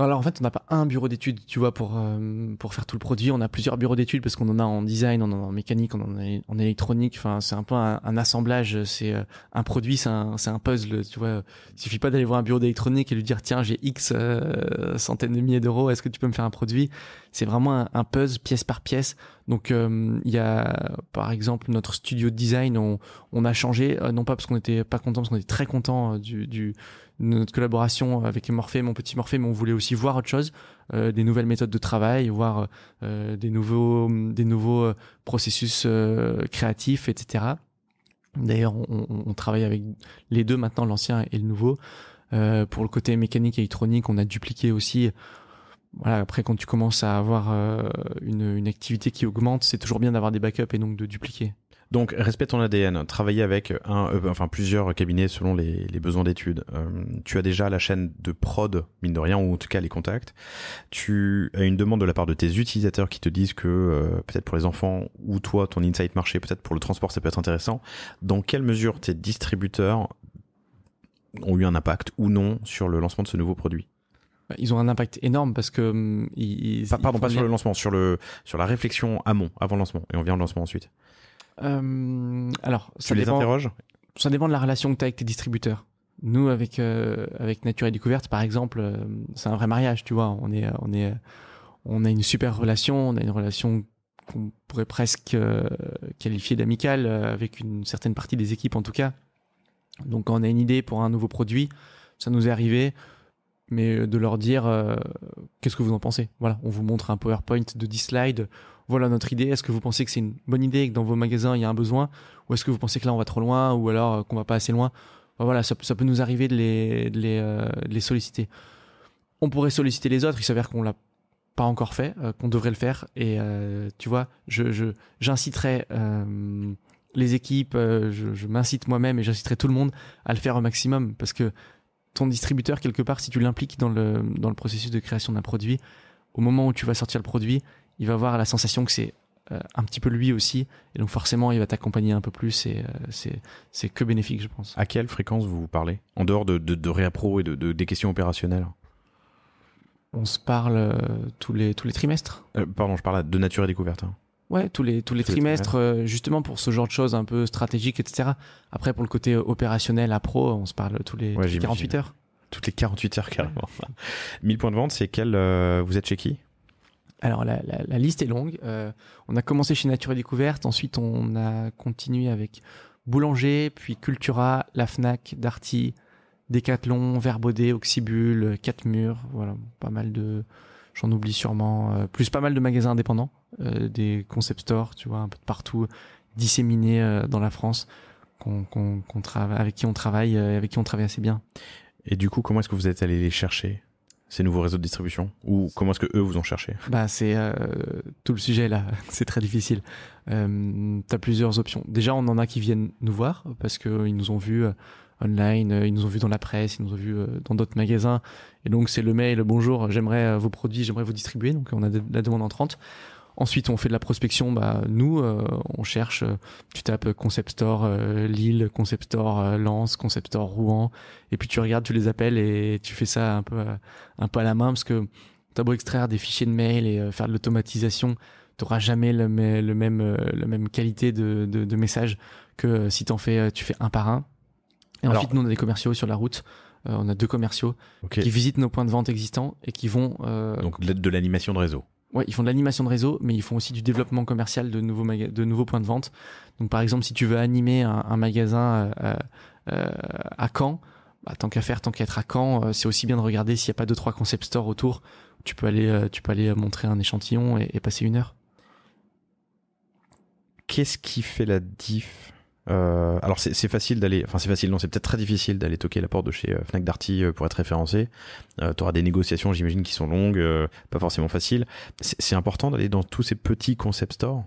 alors en fait, on n'a pas un bureau d'études, tu vois, pour, euh, pour faire tout le produit. On a plusieurs bureaux d'études parce qu'on en a en design, on en a en mécanique, on en a en électronique. Enfin, c'est un peu un, assemblage. C'est euh, un produit, c'est un, un puzzle, tu vois. suffit pas d'aller voir un bureau d'électronique et lui dire, tiens, j'ai X euh, centaines de milliers d'euros, est-ce que tu peux me faire un produit C'est vraiment un, puzzle, pièce par pièce. Donc, il y a, par exemple, notre studio de design, on, a changé, non pas parce qu'on était pas content, parce qu'on était très content du, du notre collaboration avec Morphée, mon petit Morphée, mais on voulait aussi voir autre chose, euh, des nouvelles méthodes de travail, voir euh, des nouveaux, des nouveaux euh, processus créatifs, etc. D'ailleurs, on, travaille avec les deux maintenant, l'ancien et le nouveau. pour le côté mécanique et électronique, on a dupliqué aussi. Voilà, après, quand tu commences à avoir une, une activité qui augmente, c'est toujours bien d'avoir des backups et donc de dupliquer. Donc, respecte ton ADN, travailler avec un, euh, enfin plusieurs cabinets selon les, les besoins d'études. Euh, tu as déjà la chaîne de prod, mine de rien, ou en tout cas les contacts. Tu as une demande de la part de tes utilisateurs qui te disent que euh, peut-être pour les enfants ou toi, ton insight marché, peut-être pour le transport, ça peut être intéressant. Dans quelle mesure tes distributeurs ont eu un impact ou non sur le lancement de ce nouveau produit bah, ils ont un impact énorme parce que hum, ils, pardon pas sur le lancement sur le sur la réflexion amont avant le lancement et on vient au lancement ensuite euh, alors, tu ça les dépend, interroges Ça dépend de la relation que tu as avec tes distributeurs. Nous, avec euh, avec Nature et Découverte, par exemple, euh, c'est un vrai mariage, tu vois. On est on est on a une super relation, on a une relation qu'on pourrait presque qualifier d'amicale avec une certaine partie des équipes en tout cas. Donc quand on a une idée pour un nouveau produit, ça nous est arrivé, mais de leur dire qu'est-ce que vous en pensez. Voilà, on vous montre un PowerPoint de 10 slides voilà notre idée, est-ce que vous pensez que c'est une bonne idée et que dans vos magasins il y a un besoin Ou est-ce que vous pensez que là on va trop loin ou alors euh, qu'on va pas assez loin Voilà, ça, peut nous arriver euh, de les, solliciter. On pourrait solliciter les autres, il s'avère qu'on l'a pas encore fait, euh, qu'on devrait le faire. Et tu vois, je j'inciterai les équipes, je, m'incite moi-même et j'inciterai tout le monde à le faire au maximum parce que ton distributeur quelque part, si tu l'impliques dans le dans le processus de création d'un produit, au moment où tu vas sortir le produit, il va avoir la sensation que c'est euh, un petit peu lui aussi. Et donc forcément, il va t'accompagner un peu plus et euh, c'est que bénéfique, je pense. À quelle fréquence vous vous parlez En dehors de, réappro et de, des questions opérationnelles On se parle euh, tous, les, trimestres. pardon, je parle de nature et découverte. Hein. Ouais, tous les, trimestres, justement pour ce genre de choses un peu stratégiques, etc. Après, pour le côté opérationnel, à pro, on se parle tous les, 48 heures. Toutes les 48 heures, carrément. 1000 points de vente, c'est quel Vous êtes chez qui alors la, liste est longue. Euh, on a commencé chez Nature et Découverte, ensuite on a continué avec Boulanger, puis Cultura, La Fnac, Darty, Decathlon, Verbaudet, Oxybul, Quatre Murs, voilà, pas mal de, j'en oublie sûrement, euh, plus pas mal de magasins indépendants, euh, des concept stores, tu vois, un peu partout, disséminés dans la France, qu'on, travaille, avec qui on travaille, avec qui on travaille assez bien. Et du coup, comment est-ce que vous êtes allé les chercher ces nouveaux réseaux de distribution Ou comment est-ce que eux vous ont cherché bah, C'est euh, tout le sujet là, c'est très difficile. Euh, tu as plusieurs options. Déjà, on en a qui viennent nous voir parce qu'ils euh, nous ont vus euh, online, ils nous ont vus dans la presse, ils nous ont vus dans d'autres magasins. Et donc, c'est le mail, bonjour, j'aimerais vos produits, j'aimerais vous distribuer. Donc, on a la demande en 30. Ensuite, on fait de la prospection. Bah, nous, euh, on cherche, euh, tu tapes Concept Store euh, Lille, Concept Store Lens, Concept Store Rouen, et puis tu regardes, tu les appelles et tu fais ça un peu, un peu à la main parce que t'as beau extraire des fichiers de mail et faire de l'automatisation, t'auras jamais le, le même, la même qualité de, de, message que si t'en fais, tu fais un par un. Et ensuite, nous, on a des commerciaux sur la route. on a deux commerciaux qui visitent nos points de vente existants et qui vont. Donc de l'animation de réseau. Ouais, ils font de l'animation de réseau, mais ils font aussi du développement commercial de nouveaux, de nouveaux points de vente. Donc, par exemple, si tu veux animer un, magasin euh, euh, à Caen, bah, tant qu'à faire, tant qu'à être à Caen, euh, c'est aussi bien de regarder s'il n'y a pas deux trois concept stores autour. Tu peux aller, tu peux aller montrer un échantillon et passer une heure. Qu'est-ce qui fait la diff euh, alors c'est facile d'aller, enfin c'est facile, non, c'est peut-être très difficile d'aller toquer la porte de chez euh, Fnac Darty euh, pour être référencé. Euh, tu auras des négociations, j'imagine, qui sont longues, pas forcément faciles. C'est important d'aller dans tous ces petits concept stores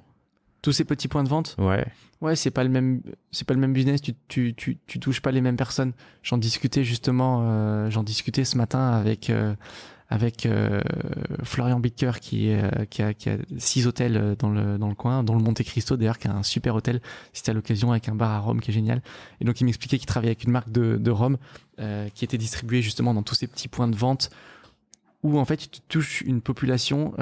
tous ces petits points de vente. Ouais. Ouais, c'est pas le même, c'est pas le même business. Tu, tu, tu, tu touches pas les mêmes personnes. J'en discutais justement, euh, j'en discutais ce matin avec euh, avec euh, Florian Bicker qui qui a, qui a six hôtels dans le dans le coin, dont le Monte Cristo d'ailleurs, qui a un super hôtel. c'était à l'occasion, avec un bar à Rome qui est génial. Et donc il m'expliquait qu'il travaillait avec une marque de de Rome qui était distribuée justement dans tous ces petits points de vente où en fait tu touches une population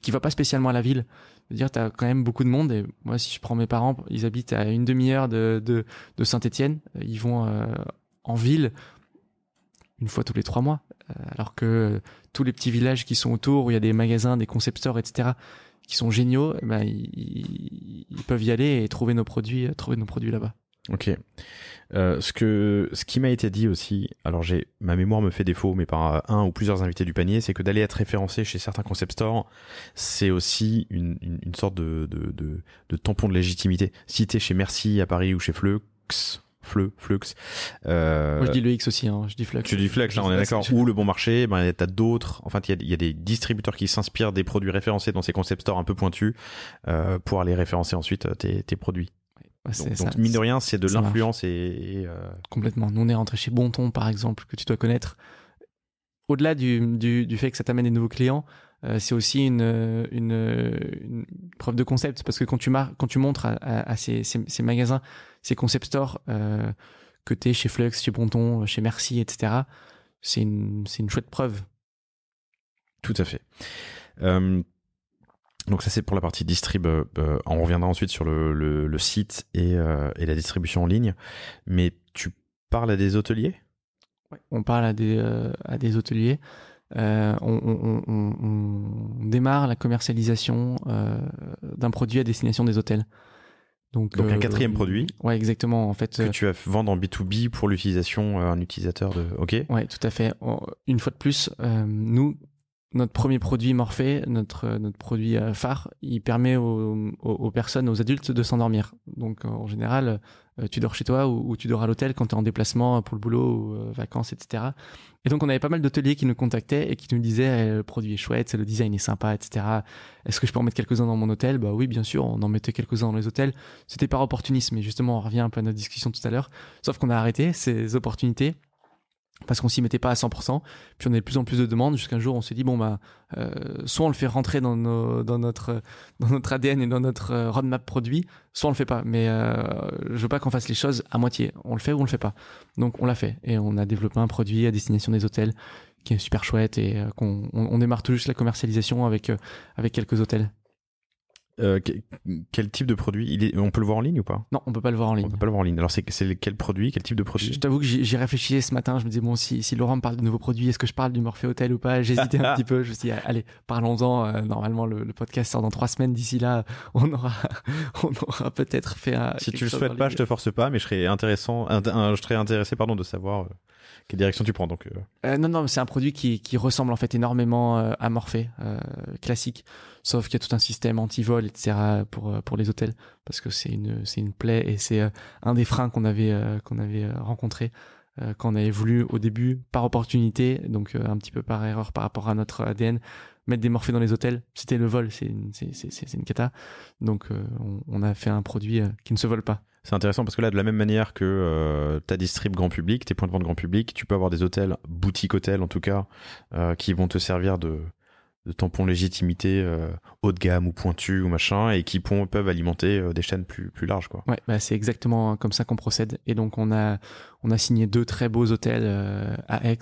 qui va pas spécialement à la ville à dire as quand même beaucoup de monde et moi si je prends mes parents ils habitent à une demi-heure de, de, Saint-Étienne euh, ils vont euh, en ville une fois tous les trois mois euh, alors que tous les petits villages qui sont autour où il y a des magasins des concepteurs etc qui sont géniaux eh ben, ils, ils, peuvent y aller et trouver nos produits trouver nos produits là-bas Ok. Euh, ce que, ce qui m'a été dit aussi, alors j'ai, ma mémoire me fait défaut, mais par euh, un ou plusieurs invités du panier, c'est que d'aller être référencé chez certains concept stores, c'est aussi une, une, sorte de, de, tampon de légitimité. Si t'es chez Merci à Paris ou chez Flux, Flux, Euh, Moi, je dis le X aussi, hein, je dis Flux. Tu dis Flux, là, on est d'accord. Ou le bon marché, ben, t'as d'autres. Enfin, il y, a des distributeurs qui s'inspirent des produits référencés dans ces concept stores un peu pointus euh, pour aller référencer ensuite euh, tes, tes produits donc, mine de rien, c'est de l'influence et, euh, complètement. Nous on est rentré chez Bonton par exemple que tu dois connaître. Au-delà du, du, fait que ça t'amène des nouveaux clients, euh, c'est aussi une, une, preuve de concept parce que quand tu, quand tu montres à, ces, ces, magasins, ces concept stores euh, que t'es chez Flux, chez Bonton, chez Merci, etc., c'est une, une chouette preuve. Tout à fait. Euh, donc ça c'est pour la partie distrib. Euh, euh, on reviendra ensuite sur le, site euh, et, la distribution en ligne. Mais tu parles à des hôteliers On parle à des, à des hôteliers. On, démarre la commercialisation d'un produit à destination des hôtels. Donc, Donc un quatrième produit. Ouais, exactement. En fait, que tu vas vendre en B2B pour l'utilisation un utilisateur de. Ok. Ouais, tout à fait. Une fois de plus, nous notre premier produit Morphée, notre euh, notre produit euh, phare, il permet aux, personnes, aux adultes de s'endormir. Donc euh, en général, tu dors chez toi ou, tu dors à l'hôtel quand tu es en déplacement pour le boulot, ou, vacances, etc. Et donc on avait pas mal d'hôteliers qui nous contactaient et qui nous disaient eh, le produit est chouette, le design est sympa, etc. Est-ce que je peux en mettre quelques-uns dans mon hôtel Bah oui, bien sûr, on en mettait quelques-uns dans les hôtels. C'était par opportunisme, mais justement on revient un peu à notre discussion tout à l'heure. Sauf qu'on a arrêté ces opportunités parce qu'on s'y mettait pas à 100%. Puis on avait de plus en plus de demandes jusqu'un jour on s'est dit bon bah euh, soit on le fait rentrer dans, dans notre notre ADN et dans notre euh, roadmap produit, soit on le fait pas. Mais euh, je veux pas qu'on fasse les choses à moitié. On le fait ou on le fait pas. Donc on l'a fait et on a développé un produit à destination des hôtels qui est super chouette et qu'on démarre tout juste la commercialisation avec avec quelques hôtels euh, quel type de produit il On peut le voir en ligne ou pas Non, on peut pas le voir en ligne. On peut pas le voir en ligne. Alors c'est quel produit, quel type de produit Je, t'avoue que j'ai réfléchi ce matin. Je me disais bon, si, si Laurent me parle de nouveaux produits, est-ce que je parle du Morphe Hotel ou pas J'hésitais un petit peu. Je me suis dit allez, parlons-en. Euh, normalement, le, podcast sort dans trois semaines. D'ici là, on aura, on peut-être fait un. Si tu le souhaites pas, je te force pas, mais je serais intéressant, je serais intéressé pardon de savoir euh, quelle direction tu prends. Donc non, non, c'est un produit qui, qui ressemble en fait énormément à Morphe classique. Sauf qu'il y a tout un système anti-vol, etc. pour euh, pour les hôtels parce que c'est une c'est une plaie et c'est euh, un des freins qu'on avait euh, qu'on avait rencontré qu'on avait voulu au début par opportunité, donc un petit peu par erreur par rapport à notre ADN, mettre des morphées dans les hôtels. C'était le vol, c'est une, c'est, cata. Donc on, a fait un produit qui ne se vole pas. C'est intéressant parce que là, de la même manière que euh, ta distrib grand public, tes points de vente grand public, tu peux avoir des hôtels, boutiques hôtels en tout cas, qui vont te servir de de tampons légitimité euh, haut de gamme ou pointu ou machin et qui peuvent alimenter euh, des chaînes plus, plus larges quoi. Ouais, bah c'est exactement hein, comme ça qu'on procède et donc on a on a signé deux très beaux hôtels euh, à Aix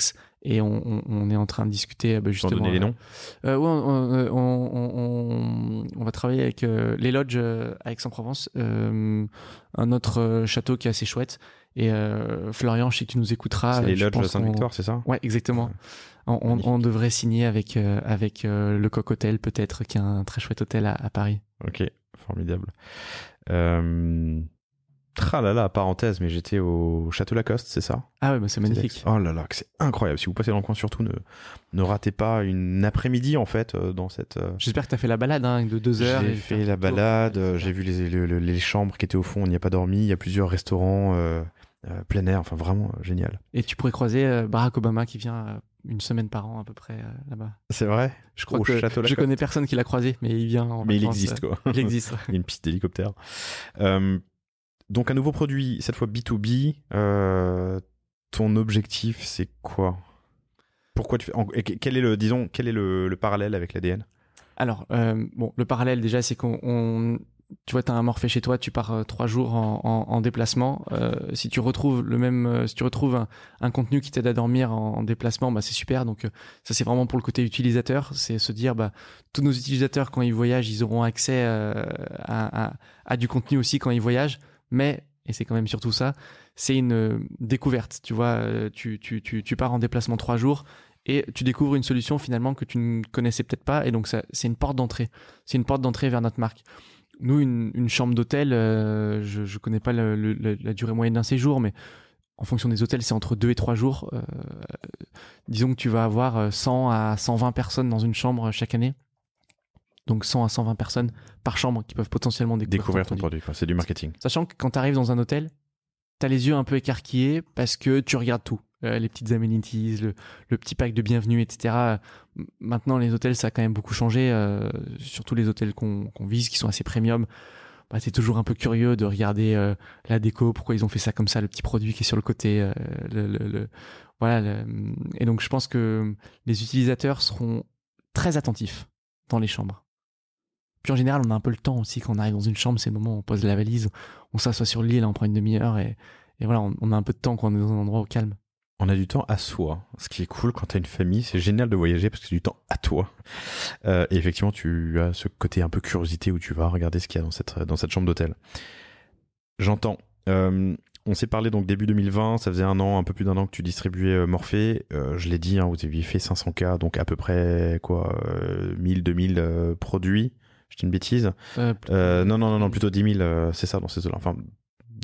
et on, on, est en train de discuter bah, justement. Donner les noms. on, on, va travailler avec les lodges à Aix-en-Provence, un autre château qui est assez chouette et Florian, je sais que tu nous écouteras. C'est les lodges Saint-Victor, c'est ça Ouais, exactement. On, devrait signer avec, euh, avec euh, le Coq Hotel, peut-être, qui est un très chouette hôtel à, Paris. Ok, formidable. Euh... parenthèse, mais j'étais au Château Lacoste, c'est ça Ah ouais, bah, c'est magnifique. Oh là là, c'est incroyable. Si vous passez dans le coin, surtout, ne, ne ratez pas une après-midi, en fait, euh, dans cette... J'espère que tu as fait la balade, hein, de deux heures. J'ai fait la balade, j'ai vu les, les, chambres qui étaient au fond, on n'y a pas dormi, il y a plusieurs restaurants plein air, enfin vraiment génial. Et tu pourrais croiser Barack Obama qui vient une semaine par an à peu près euh, là-bas. C'est vrai. Je crois Au que je connais personne qui l'a croisé, mais il vient. En mais il existe euh, quoi. il existe. il y a une piste d'hélicoptère. Euh, donc un nouveau produit, cette fois B2B. ton objectif, c'est quoi Pourquoi tu fais Quel est le, disons, quel est le, parallèle avec l'ADN Alors bon, le parallèle déjà, c'est qu'on tu vois, tu as un morphée chez toi, tu pars euh, trois jours en, déplacement. Euh, si tu retrouves le même, euh, si tu retrouves un, contenu qui t'aide à dormir en, déplacement, bah c'est super. Donc ça c'est vraiment pour le côté utilisateur, c'est se dire bah, tous nos utilisateurs quand ils voyagent, ils auront accès à, du contenu aussi quand ils voyagent. Mais et c'est quand même surtout ça, c'est une découverte. Tu vois, tu, pars en déplacement trois jours et tu découvres une solution finalement que tu ne connaissais peut-être pas et donc ça c'est une porte d'entrée. C'est une porte d'entrée vers notre marque nous, une, chambre d'hôtel, euh, je, ne connais pas la durée moyenne d'un séjour, mais en fonction des hôtels, c'est entre deux et trois jours. Euh, disons que tu vas avoir 100 euh, à 120 personnes dans une chambre chaque année. Donc 100 à 120 personnes par chambre qui peuvent potentiellement découvrir, ton, ton produit. C'est du marketing. Sachant que quand tu arrives dans un hôtel, tu as les yeux un peu écarquillés parce que tu regardes tout. Euh, les petites amenities, le, petit pack de bienvenue, etc. Maintenant, les hôtels, ça a quand même beaucoup changé, euh, surtout les hôtels qu'on vise, qui sont assez premium. Bah, c'est toujours un peu curieux de regarder euh, la déco, pourquoi ils ont fait ça comme ça, le petit produit qui est sur le côté. voilà. Mm. Et donc, je pense que les utilisateurs seront très attentifs dans les chambres. Puis en général, on a un peu le temps aussi quand on arrive dans une chambre, c'est le moment où on pose la valise, on s'assoit sur l'île on prend une demi-heure et, voilà, on, on, a un peu de temps quand on est dans un endroit au calme on a du temps à soi, ce qui est cool quand t'as une famille. C'est génial de voyager parce que c'est du temps à toi. Euh, et effectivement, tu as ce côté un peu curiosité où tu vas regarder ce qu'il y a dans cette, dans cette chambre d'hôtel. J'entends. Euh, on s'est parlé donc début 2020, ça faisait un an, un peu plus d'un an que tu distribuais euh, Morphée. je l'ai dit, hein, vous aviez fait 500K, donc à peu près quoi, 1000, 2000 produits. Je une bêtise. non, non, non, non, plutôt 10 000, c'est ça, dans ces eaux-là. Enfin,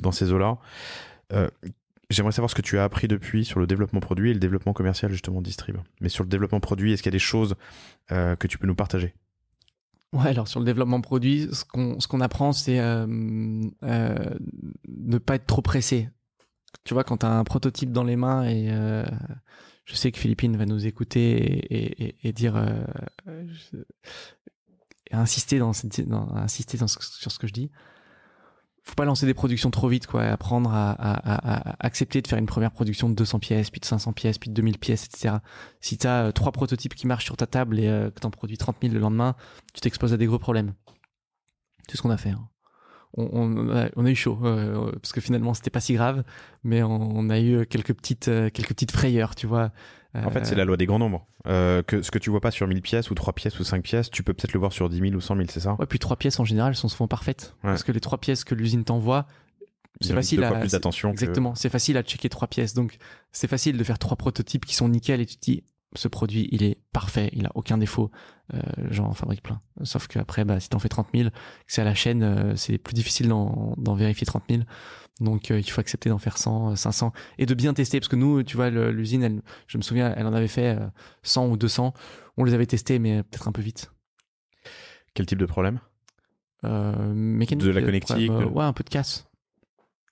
dans ces eaux-là. J'aimerais savoir ce que tu as appris depuis sur le développement produit et le développement commercial justement distrib. Mais sur le développement produit, est-ce qu'il y a des choses euh, que tu peux nous partager Ouais, alors sur le développement produit, ce qu'on ce qu'on apprend, c'est euh, euh, ne pas être trop pressé. Tu vois, quand tu as un prototype dans les mains et je sais que Philippine va nous écouter et, dire insister dans, insister dans sur ce que je dis faut pas lancer des productions trop vite, quoi. Apprendre à, accepter de faire une première production de 200 pièces, puis de 500 pièces, puis de 2000 pièces, etc. Si tu as euh, trois prototypes qui marchent sur ta table et euh, que t'en produis 30 000 le lendemain, tu t'exposes à des gros problèmes. C'est ce qu'on a fait. Hein. On, on, a eu chaud parce que finalement c'était pas si grave, mais on, a eu euh, quelques petites quelques petites frayeurs, tu vois. En fait, c'est la loi des grands nombres. Euh, que ce que tu vois pas sur 1000 pièces ou 3 pièces ou 5 pièces, tu peux peut-être le voir sur 10 000 ou 100 000, c'est ça Ouais, puis 3 pièces en général sont souvent parfaites. Parce que les 3 pièces que l'usine t'envoie, c'est facile à. Plus d'attention. Exactement. C'est facile à checker 3 pièces. Donc, c'est facile de faire 3 prototypes qui sont nickel et tu te dis, ce produit, il est parfait, il a aucun défaut. genre euh, J'en fabrique plein. Sauf qu'après, bah, si t'en fais 30 000, que c'est à la chaîne, euh, c'est plus difficile d'en vérifier 30 000. Donc, euh, il faut accepter d'en faire 100, 500 et de bien tester. Parce que nous, tu vois, l'usine, je me souviens, elle en avait fait 100 ou 200. On les avait testés, mais peut-être un peu vite. Quel type de problème De la connectique bah, Ouais, un peu de casse.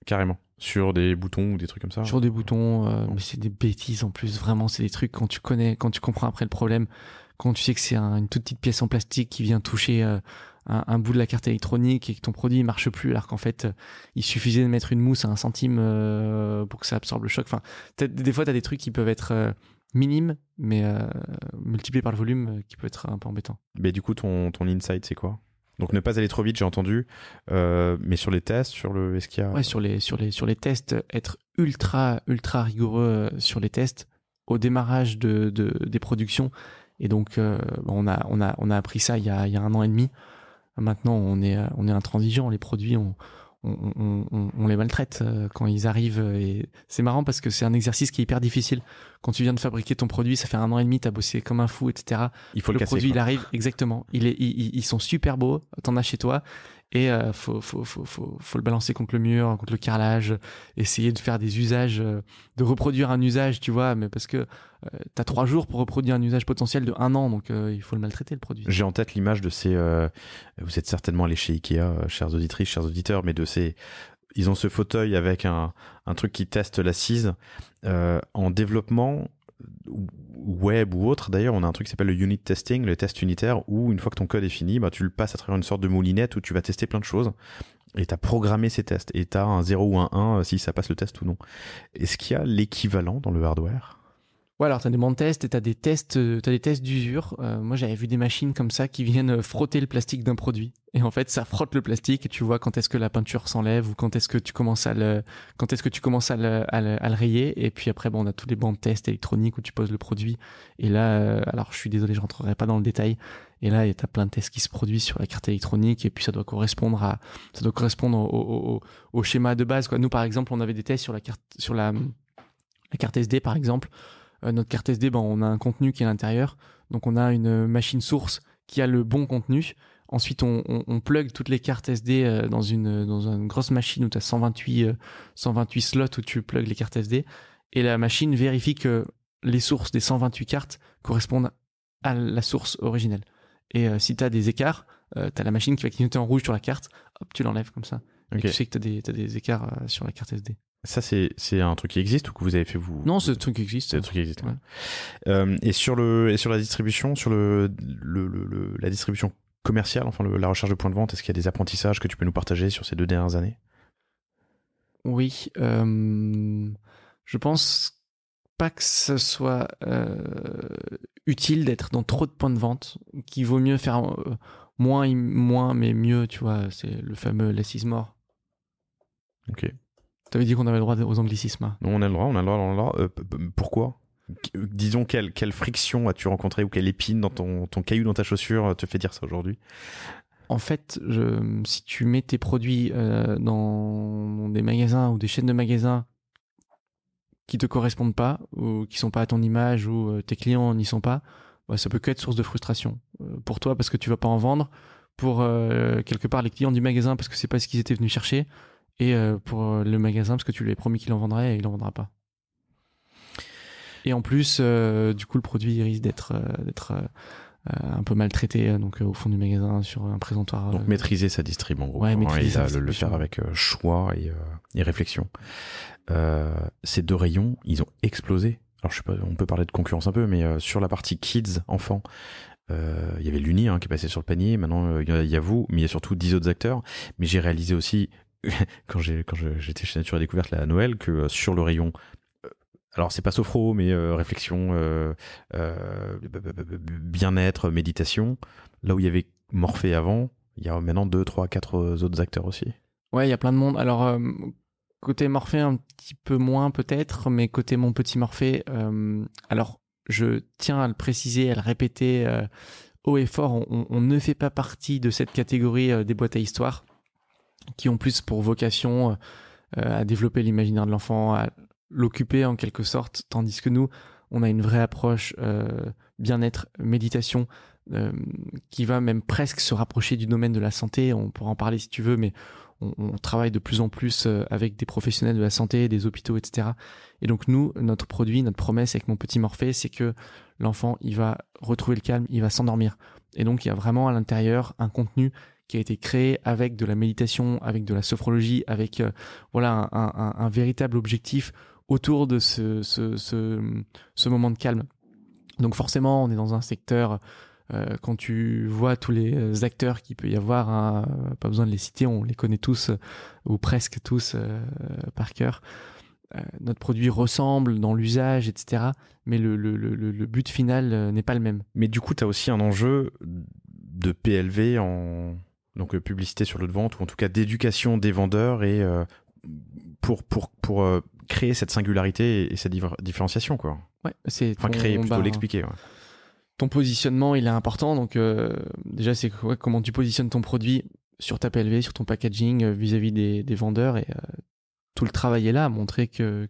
Carrément. Sur des boutons ou des trucs comme ça Sur des boutons, euh, mais c'est des bêtises en plus, vraiment, c'est des trucs quand tu connais, quand tu comprends après le problème, quand tu sais que c'est une toute petite pièce en plastique qui vient toucher euh, un, bout de la carte électronique et que ton produit ne marche plus alors qu'en fait il suffisait de mettre une mousse à un centime euh, pour que ça absorbe le choc. Enfin, des fois tu as des trucs qui peuvent être minimes mais multipliés par le volume qui peut être un peu embêtant. Mais du coup ton, ton insight c'est quoi donc ne pas aller trop vite, j'ai entendu. Euh, mais sur les tests, sur le, est-ce qu'il y a... Ouais, sur les, sur les, sur les tests, être ultra, ultra rigoureux euh, sur les tests au démarrage de, de des productions. Et donc, euh, on a, on a, on a appris ça il y a, y a un an et demi. Maintenant, on est, on est intransigeant. Les produits, on, on, les maltraite euh, quand ils arrivent. Et c'est marrant parce que c'est un exercice qui est hyper difficile. Quand tu viens de fabriquer ton produit, ça fait un an et demi, t'as bossé comme un fou, etc. Il faut le, produit, il arrive exactement. Il est, ils sont super beaux. T'en as chez toi et euh, faut, faut, faut, faut, le balancer contre le mur, contre le carrelage, essayer de faire des usages, euh, de reproduire un usage, tu vois, mais parce que euh, t'as trois jours pour reproduire un usage potentiel de un an, donc il faut le maltraiter le produit. J'ai en tête l'image de ces, vous êtes certainement allé chez Ikea, chers auditrices, chers auditeurs, mais de ces ils ont ce fauteuil avec un, un truc qui teste l'assise. en développement, web ou autre, d'ailleurs, on a un truc qui s'appelle le unit testing, le test unitaire, où une fois que ton code est fini, bah, tu le passes à travers une sorte de moulinette où tu vas tester plein de choses et t'as programmé ces tests et t'as un 0 ou un 1 euh, si ça passe le test ou non. Est-ce qu'il y a l'équivalent dans le hardware Ouais, alors t'as des tests et t'as des tests, euh, t'as des tests d'usure. Euh, moi, j'avais vu des machines comme ça qui viennent euh, frotter le plastique d'un produit. Et en fait, ça frotte le plastique et tu vois quand est-ce que la peinture s'enlève ou quand est-ce que tu commences à le, quand est-ce que tu commences à le, à le, rayer. Et puis après, bon, on a tous les bancs de tests électroniques où tu poses le produit. Et là, alors je suis désolé, je rentrerai pas dans le détail. Et là, t'as plein de tests qui se produisent sur la carte électronique et puis ça doit correspondre à, ça doit correspondre au, au, au, schéma de base. Quoi. Nous, par exemple, on avait des tests sur la carte, sur la, la carte SD, par exemple euh, notre carte SD, ben, on a un contenu qui est à l'intérieur. Donc on a une euh, machine source qui a le bon contenu. Ensuite, on, on, plug toutes les cartes SD euh, dans une, dans une grosse machine où tu as 128, 128 slots où tu plugs les cartes SD. Et la machine vérifie que les sources des 128 cartes correspondent à la source originelle. Et si tu as des écarts, tu as la machine qui va clignoter en rouge sur la carte, hop, tu l'enlèves comme ça. tu sais que tu as, des écarts sur la carte SD. Ça, c'est un truc qui existe ou que vous avez fait vous Non, ce truc existe. C'est un truc qui existe. Hein. Euh, et, sur le, et sur la distribution, sur le, le, le, la distribution commerciale, enfin la recherche de points de vente, est-ce qu'il y a des apprentissages que tu peux nous partager sur ces deux dernières années Oui. Euh, je pense pas que ce soit euh, utile d'être dans trop de points de vente, qu'il vaut mieux faire euh, moins, moins mais mieux, tu vois. C'est le fameux less is more. Ok. Tu dit qu'on avait le droit aux anglicismes. Non, on a le droit, on a le droit, on le droit. Euh, pourquoi disons, quelle, quelle friction as-tu rencontré ou quelle épine dans ton, ton caillou dans ta chaussure euh, te fait dire ça aujourd'hui En fait, si tu mets tes produits euh, dans des magasins ou des chaînes de magasins qui te correspondent pas ou qui sont pas à ton image ou tes clients n'y sont pas, bah, ça peut être source de frustration pour toi parce que tu vas pas en vendre, pour quelque part les clients du magasin parce que c'est pas ce qu'ils étaient venus chercher, et euh, pour euh, le magasin parce que tu lui as promis qu'il en vendrait et il en vendra pas. Et en plus, euh, du coup, le produit risque d'être d'être un peu maltraité donc au fond du magasin sur un présentoir. Donc maîtriser sa distrib en gros. Ouais, maîtriser le, faire avec choix et, réflexion. ces deux rayons, ils ont explosé. Alors je sais pas, on peut parler de concurrence un peu, mais sur la partie kids enfants, il y avait l'Uni hein, qui passait sur le panier. Maintenant, il y a vous, mais il y a surtout dix autres acteurs. Mais j'ai réalisé aussi quand j'ai quand j'étais chez Nature et Découverte la Noël que euh, sur le rayon euh, alors c'est pas sophro mais euh, réflexion euh, bien-être méditation là où il y avait Morphée avant il y a maintenant deux trois quatre autres acteurs aussi ouais il y a plein de monde alors côté Morphée un petit peu moins peut-être mais côté mon petit Morphée alors je tiens à le préciser à le répéter haut et fort on, on, ne fait pas partie de cette catégorie des boîtes à histoire qui ont plus pour vocation euh, à développer l'imaginaire de l'enfant, à l'occuper en quelque sorte, tandis que nous, on a une vraie approche euh, bien-être, méditation, euh, qui va même presque se rapprocher du domaine de la santé. On pourra en parler si tu veux, mais on, on, travaille de plus en plus avec des professionnels de la santé, des hôpitaux, etc. Et donc nous, notre produit, notre promesse avec mon petit Morphée, c'est que l'enfant, il va retrouver le calme, il va s'endormir. Et donc il y a vraiment à l'intérieur un contenu qui a été créé avec de la méditation, avec de la sophrologie, avec euh, voilà un, véritable objectif autour de ce, ce, ce, moment de calme. Donc forcément, on est dans un secteur euh, quand tu vois tous les euh, acteurs qu'il peut y avoir, hein, pas besoin de les citer, on les connaît tous ou presque tous par cœur. notre produit ressemble dans l'usage, etc. Mais le, le, le, le but final n'est pas le même. Mais du coup, tu as aussi un enjeu de PLV en, donc euh, publicité sur le de vente ou en tout cas d'éducation des vendeurs et euh, pour pour pour euh, créer cette singularité et, cette différenciation quoi. Ouais, c'est enfin créer plutôt bah, l'expliquer. Ton positionnement il est important donc déjà c'est comment tu positionnes ton produit sur ta PLV, sur ton packaging vis-à-vis des, vendeurs et tout le travail est là à montrer que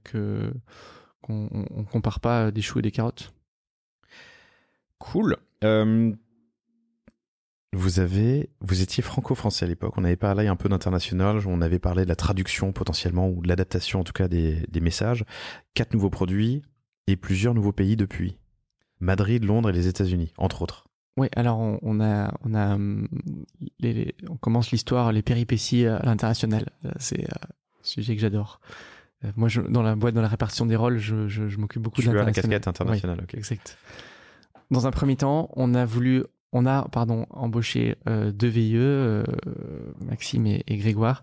qu'on on compare pas des choux et des carottes. Cool. Vous avez, vous étiez franco-français à l'époque. On avait parlé un peu d'international. On avait parlé de la traduction potentiellement ou de l'adaptation en tout cas des, messages. Quatre nouveaux produits et plusieurs nouveaux pays depuis. Madrid, Londres et les États-Unis, entre autres. Oui, alors on, a, on a, hum, on commence l'histoire, les péripéties euh, à l'international. Euh, c'est euh, un sujet que j'adore. Moi, je, dans la boîte, dans la répartition des rôles, je, m'occupe beaucoup de l'international. la casquette internationale, ok. Exact. Dans un premier temps, on a voulu on a pardon embauché euh, deux VIE, euh, Maxime et, Grégoire,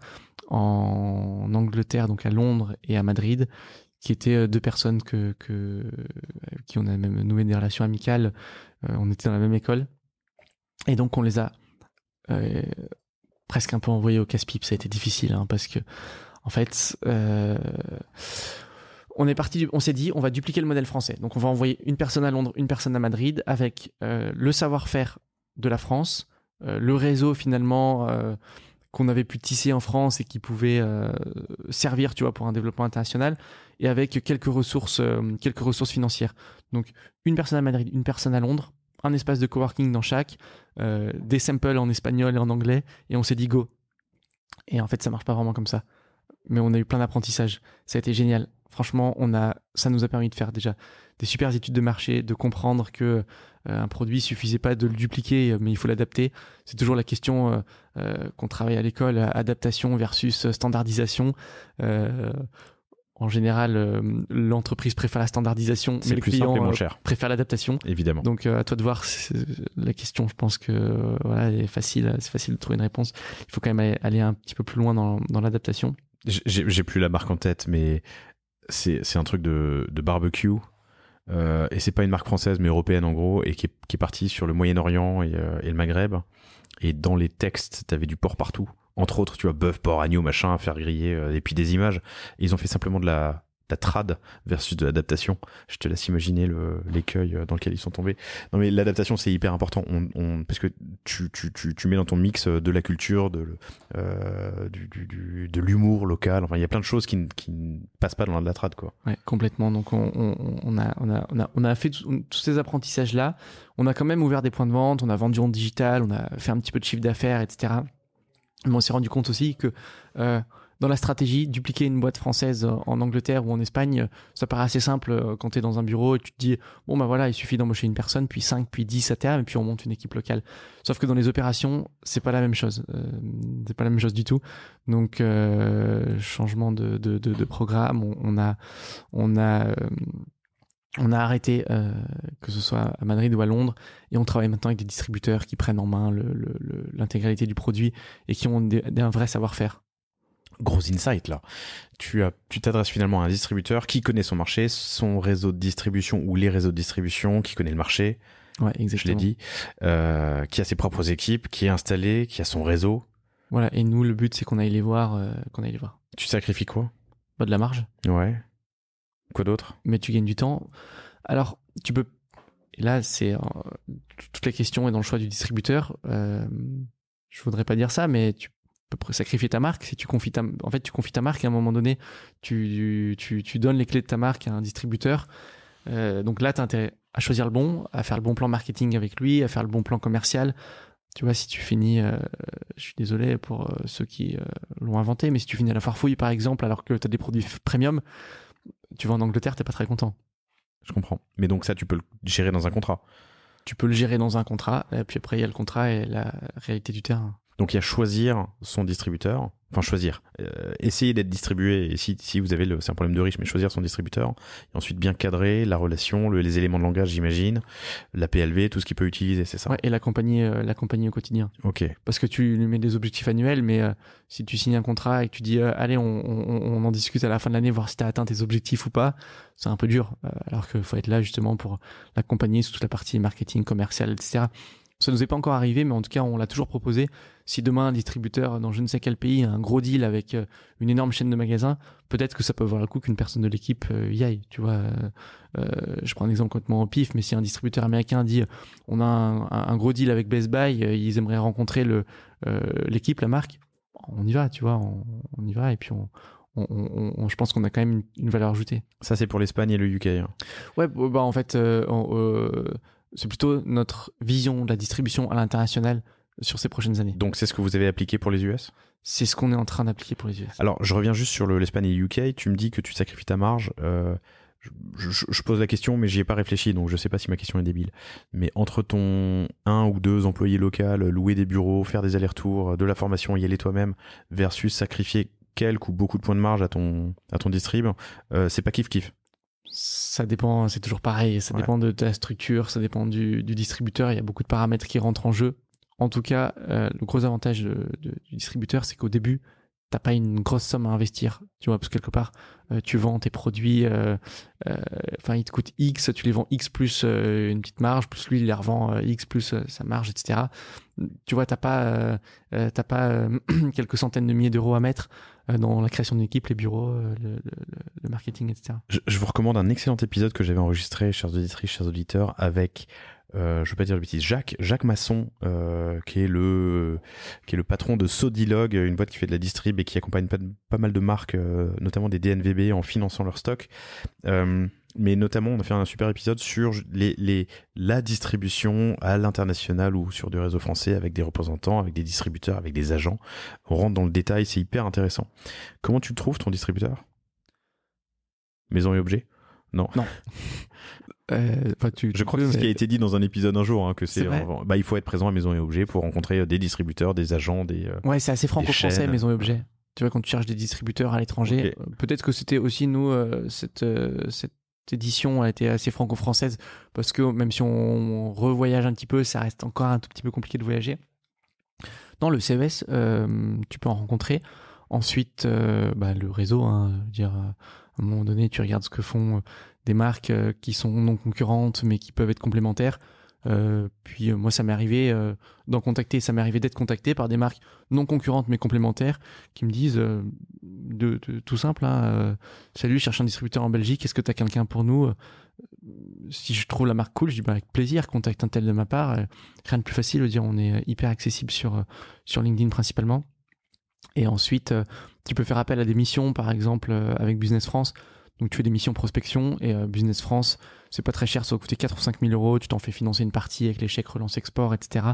en Angleterre, donc à Londres et à Madrid, qui étaient euh, deux personnes que, qui on a même noué des relations amicales. on était dans la même école, et donc on les a presque un peu envoyés au casse-pipe. Ça a été difficile hein, parce que en fait on est parti, on s'est dit, on va dupliquer le modèle français. Donc, on va envoyer une personne à Londres, une personne à Madrid, avec euh, le savoir-faire de la France, euh, le réseau finalement euh, qu'on avait pu tisser en France et qui pouvait servir, tu vois, pour un développement international, et avec quelques ressources, quelques ressources financières. Donc, une personne à Madrid, une personne à Londres, un espace de coworking dans chaque, des samples en espagnol et en anglais, et on s'est dit go. Et en fait, ça marche pas vraiment comme ça mais on a eu plein d'apprentissages. Ça a été génial. Franchement, on a, ça nous a permis de faire déjà des super études de marché, de comprendre que euh, un produit suffisait pas de le dupliquer, euh, mais il faut l'adapter. C'est toujours la question euh, qu'on travaille à l'école, adaptation versus standardisation. en général, l'entreprise préfère la standardisation, mais le plus client préfère l'adaptation. Évidemment. Donc, à toi de voir la question. Je pense que voilà, est facile. C'est facile de trouver une réponse. Il faut quand même aller, un petit peu plus loin dans, dans l'adaptation j'ai plus la marque en tête, mais c'est un truc de, barbecue. Euh, et c'est pas une marque française mais européenne en gros et qui est, partie sur le Moyen-Orient euh, et, le Maghreb et dans les textes t'avais du porc partout entre autres tu vois bœuf porc agneau machin à faire griller euh, et puis des images ils ont fait simplement de la la trad versus de l'adaptation. Je te laisse imaginer l'écueil euh, dans lequel ils sont tombés. Non mais l'adaptation c'est hyper important on, parce que tu, mets dans ton mix euh, de la culture, euh, de, l'humour local. Enfin il y a plein de choses qui, ne, passent pas dans la trad quoi. Ouais complètement. Donc on, a, fait tous ces apprentissages là. On a quand même ouvert des points de vente, on a vendu en digital, on a fait un petit peu de chiffre d'affaires, etc. Mais on s'est rendu compte aussi que dans la stratégie, dupliquer une boîte française euh, en Angleterre ou en Espagne, euh, ça paraît assez simple euh, quand tu es dans un bureau et tu te dis, bon, bah voilà, il suffit d'embaucher une personne, puis 5, puis 10 à terme, et puis on monte une équipe locale. Sauf que dans les opérations, c'est pas la même chose. c'est pas la même chose du tout. Donc, changement de, programme, on, a, on a, on a arrêté, que ce soit à Madrid ou à Londres, et on travaille maintenant avec des distributeurs qui prennent en main l'intégralité du produit et qui ont un vrai savoir-faire. Gros insight là. Tu t'adresses finalement à un distributeur qui connaît son marché, son réseau de distribution ou les réseaux de distribution, qui connaît le marché. Je l'ai dit. Euh, qui a ses propres équipes, qui est installé, qui a son réseau. Voilà. Et nous, le but, c'est qu'on aille les voir, euh, qu'on aille les voir. Tu sacrifies quoi Pas bah, de la marge. Ouais. Quoi d'autre Mais tu gagnes du temps. Alors, tu peux. là, c'est toutes euh, toute la question est dans le choix du distributeur. je voudrais pas dire ça, mais tu peu sacrifier ta marque. Si tu confies en fait, tu confies ta marque et à un moment donné, tu, donnes les clés de ta marque à un distributeur. Euh, donc là, tu as intérêt à choisir le bon, à faire le bon plan marketing avec lui, à faire le bon plan commercial. Tu vois, si tu finis, euh, je suis désolé pour euh, ceux qui l'ont inventé, mais si tu finis à la farfouille, par exemple, alors que tu as des produits premium, tu vas en Angleterre, t'es pas très content. Je comprends. Mais donc ça, tu peux le gérer dans un contrat. Tu peux le gérer dans un contrat, et puis après, il y a le contrat et la réalité du terrain. Donc il y a choisir son distributeur, enfin choisir, euh, essayer d'être distribué, et si, si vous avez le, c'est un problème de riche, mais choisir son distributeur, et ensuite bien cadrer la relation, le, les éléments de langage j'imagine, la PLV, tout ce qu'il peut utiliser, c'est ça Ouais, et l'accompagner, euh, compagnie au quotidien. Ok. Parce que tu lui mets des objectifs annuels, mais euh, si tu signes un contrat et que tu dis, allez, on, on, on, en discute à la fin de l'année, voir si tu as atteint tes objectifs ou pas, c'est un peu dur, alors qu'il faut être là justement pour l'accompagner sur toute la partie marketing, commercial, etc. Ça nous est pas encore arrivé, mais en tout cas, on l'a toujours proposé si demain un distributeur dans je ne sais quel pays a un gros deal avec euh, une énorme chaîne de magasins, peut-être que ça peut avoir le coup qu'une personne de l'équipe euh, y aille. Tu vois, euh, je prends un exemple complètement au pif, mais si un distributeur américain dit on a un, gros deal avec Best Buy, ils aimeraient rencontrer l'équipe, la marque, on y va, tu vois, on, y va et puis on, je pense qu'on a quand même une, valeur ajoutée. Ça, c'est pour l'Espagne et le UK. Hein. Ouais, bah, bah en fait, c'est plutôt notre vision de la distribution à l'international sur ces prochaines années. Donc c'est ce que vous avez appliqué pour les US C'est ce qu'on est en train d'appliquer pour les US. Alors je reviens juste sur l'Espagne et UK. Tu me dis que tu sacrifies ta marge. Euh, je, pose la question, mais j'y ai pas réfléchi, donc je sais pas si ma question est débile. Mais entre ton un ou deux employés locaux, louer des bureaux, faire des allers-retours, de la formation, y aller toi-même, versus sacrifier quelques ou beaucoup de points de marge à ton à ton distrib, euh, c'est pas kiff kiff. Ça dépend, c'est toujours pareil. Ça dépend de ta structure, ça dépend du, du distributeur. Il y a beaucoup de paramètres qui rentrent en jeu. En tout cas, euh, le gros avantage de, du distributeur, c'est qu'au début, t'as pas une grosse somme à investir, tu vois, parce que quelque part, euh, tu vends tes produits, euh, enfin, euh, ils te coûtent X, tu les vends X plus une petite marge, plus lui, il les revend X plus sa marge, etc. Tu vois, t'as pas, t'as pas quelques centaines de milliers d'euros à mettre dans la création d'une équipe, les bureaux, le, le, le, marketing, etc. Je, je, vous recommande un excellent épisode que j'avais enregistré, chers auditeurs, chers auditeurs, avec euh, je ne veux pas dire de bêtises, Jacques, Jacques Masson, euh, qui est le qui est le patron de Sodilog, une boîte qui fait de la distrib et qui accompagne pas, pas mal de marques, euh, notamment des DNVB, en finançant leur stock. mais notamment, on a fait un super épisode sur les, les la distribution à l'international ou sur du réseau français avec des représentants, avec des distributeurs, avec des agents. On rentre dans le détail, c'est hyper intéressant. Comment tu trouves ton distributeur Maison et objet Non. Non. Euh, je crois que c'est ce qui a euh, été dit dans un épisode un jour, hein, que c'est, bah, il faut être présent à Maison et Objet pour rencontrer euh, des distributeurs, des agents, des. ouais, c'est assez franco-français, Maison et Objet. Tu vois, quand tu cherches des distributeurs à l'étranger, peut-être que c'était aussi nous, cette, cette édition a été assez franco-française, parce que même si on, revoyage un petit peu, ça reste encore un tout petit peu compliqué de voyager. Dans le CES, tu peux en rencontrer. Ensuite, bah, le réseau, hein, dire, à un moment donné, tu regardes ce que font des marques euh, qui sont non concurrentes mais qui peuvent être complémentaires. Euh, puis euh, moi, ça m'est arrivé d'en contacter, ça m'est arrivé d'être contacté par des marques non concurrentes mais complémentaires qui me disent tout simple, hein, salut, cherche un distributeur en Belgique, est-ce que tu as quelqu'un pour nous Si je trouve la marque cool, je dis bah, avec plaisir, contacte un tel de ma part. rien de plus facile, on est hyper accessible sur sur LinkedIn principalement. Et ensuite, tu peux faire appel à des missions, par exemple avec Business France donc tu fais des missions prospection et euh, Business France, c'est pas très cher, ça va coûter 4 ou 5 000 euros, tu t'en fais financer une partie avec les relance export, etc.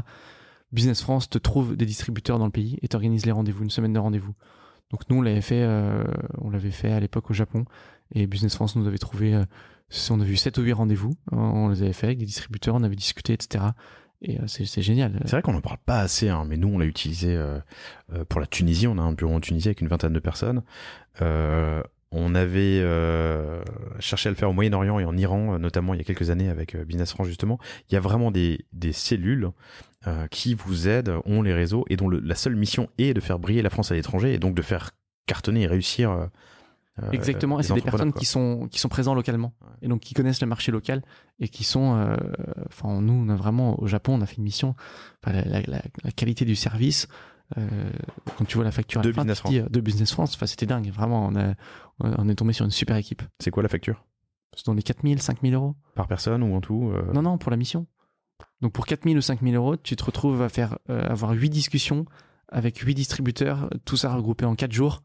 Business France te trouve des distributeurs dans le pays et t'organise les rendez-vous, une semaine de rendez-vous. Donc nous, on l'avait fait, euh, on l'avait fait à l'époque au Japon et Business France nous avait trouvé, euh, on a vu 7 ou 8 rendez-vous, on les avait fait avec des distributeurs, on avait discuté, etc. Et c'est génial. C'est vrai qu'on n'en parle pas assez, hein, mais nous, on l'a utilisé pour la Tunisie. On a un bureau en Tunisie avec une vingtaine de personnes. Euh, on avait euh, cherché à le faire au Moyen-Orient et en Iran, euh, notamment il y a quelques années avec euh, France, justement. Il y a vraiment des, cellules qui vous aident, ont les réseaux et dont la seule mission est de faire briller la France à l'étranger et donc de faire cartonner et réussir. Exactement, et c'est des personnes qui sont qui présents localement et donc qui connaissent le marché local et qui sont, enfin nous on a vraiment au Japon on a fait une mission, la qualité du service, euh, quand tu vois la facture de euh, Business France. c'était dingue. Vraiment, on, a, on est tombé sur une super équipe. C'est quoi la facture C'est dans les 4000, 5000 euros. Par personne ou en tout euh Non, non, pour la mission. Donc pour 4000 ou 5000 euros, tu te retrouves à faire avoir 8 discussions avec 8 distributeurs, tout ça regroupé en 4 jours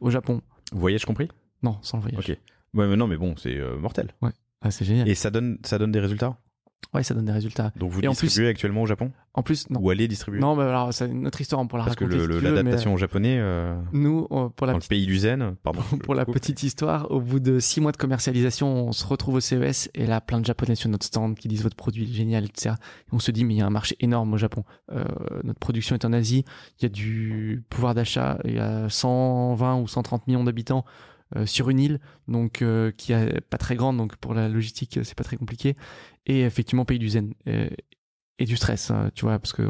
au Japon. Voyage compris Non, sans le voyage. Ok. Ouais, non, mais bon, c'est mortel. Ouais. Ah, c'est génial. Et ça donne, ça donne des résultats Ouais, ça donne des résultats. Donc vous distribuez en actuellement au Japon En plus, non. Ou allez distribuer Non, bah, alors c'est une autre histoire, on hein, pourra la raconter. Parce que l'adaptation euh, au japonais. Euh, nous, pour la. petite... le pays pardon. pour, la petite histoire, au bout de six mois de commercialisation, on se retrouve au CES et là, plein de Japonais sur notre stand qui disent votre produit est génial, etc. Et on se dit, mais il y a un marché énorme au Japon. Euh, notre production est en Asie, il y a du pouvoir d'achat, il y a 120 ou 130 millions d'habitants. Euh, sur une île, donc euh, qui est pas très grande, donc pour la logistique euh, c'est pas très compliqué. Et effectivement pays du zen et du stress, hein, tu vois, parce que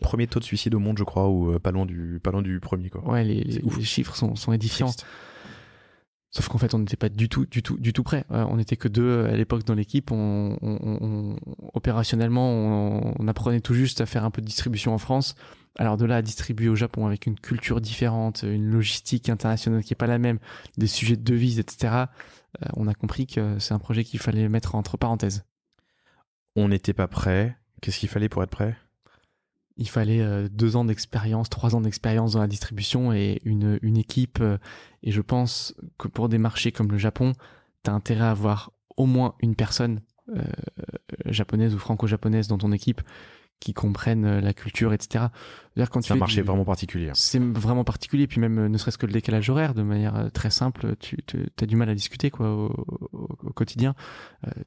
premier taux de suicide au monde, je crois, ou pas loin du du premier quoi. Ouais, les, chiffres sont, sont édifiants. Sauf qu'en fait, on n'était pas du tout, du tout, du tout prêt. on n'était que deux à l'époque dans l'équipe. On, opérationnellement, on, on, apprenait tout juste à faire un peu de distribution en France. Alors de là à distribuer au Japon avec une culture différente, une logistique internationale qui est pas la même, des sujets de devises, etc. Euh, on a compris que c'est un projet qu'il fallait mettre entre parenthèses. On n'était pas prêt. Qu'est-ce qu'il fallait pour être prêt Il fallait euh, deux ans d'expérience, trois ans d'expérience dans la distribution et une, équipe. Euh, et je pense que pour des marchés comme le Japon, t'as intérêt à avoir au moins une personne japonaise ou franco-japonaise dans ton équipe qui comprennent euh, la culture, etc. C'est un marché vraiment particulier. Hein. C'est vraiment particulier, puis même euh, ne serait-ce que le décalage horaire, de manière euh, très simple, tu as du mal à discuter quoi au, quotidien.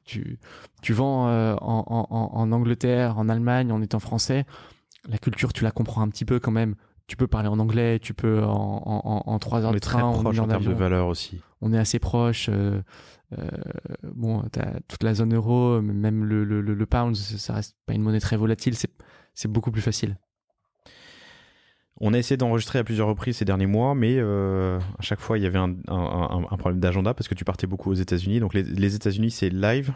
tu, tu vends en, en, en, Angleterre, en Allemagne, en étant français, la culture, tu la comprends un petit peu quand même. Tu peux parler en anglais, tu peux en, en, trois heures de est en, termes de valeur aussi. On est assez proche. Euh, bon, t'as toute la zone euro, même le, le, pound, ça reste pas une monnaie très volatile, c'est beaucoup plus facile. On a essayé d'enregistrer à plusieurs reprises ces derniers mois, mais euh, à chaque fois, il y avait un, problème d'agenda parce que tu partais beaucoup aux États-Unis. Donc les, les États-Unis, c'est live.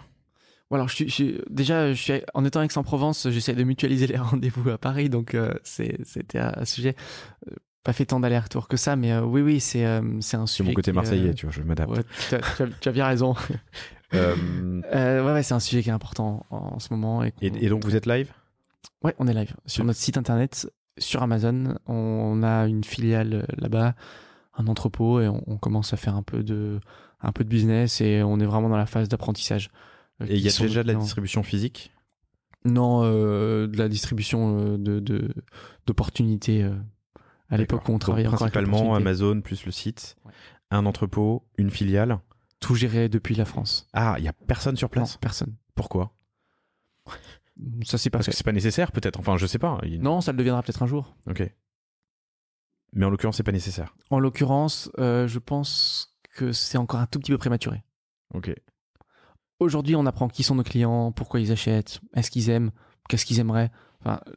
je, déjà, en étant ex en provence j'essaie de mutualiser les rendez-vous à Paris, donc euh, c'était un sujet pas fait tant d'aller-retour que ça, mais euh, oui, oui, c'est euh, un sujet. C'est mon côté marseillais, euh, tu vois, je m'adapte. tu, as, bien raison. ouais, ouais c'est un sujet qui est important en, ce moment. Et, et, donc, vous êtes live Ouais, on est live. Sur notre site internet, sur Amazon, on, a une filiale là-bas, un entrepôt, et on, commence à faire un peu, de, un peu de business, et on est vraiment dans la phase d'apprentissage. et il y a déjà de la distribution physique Non, de la distribution d'opportunités. De, à l'époque on travaillait principalement Amazon plus le site, un entrepôt, une filiale. Tout géré depuis la France. Ah, il y a personne sur place. personne. Pourquoi Ça c'est parce que c'est pas nécessaire peut-être. Enfin, je sais pas. Non, ça le deviendra peut-être un jour. Ok. Mais en l'occurrence, c'est pas nécessaire. En l'occurrence, euh, je pense que c'est encore un tout petit peu prématuré. Ok. Aujourd'hui, on apprend qui sont nos clients, pourquoi ils achètent, est-ce qu'ils aiment, qu'est-ce qu'ils aimeraient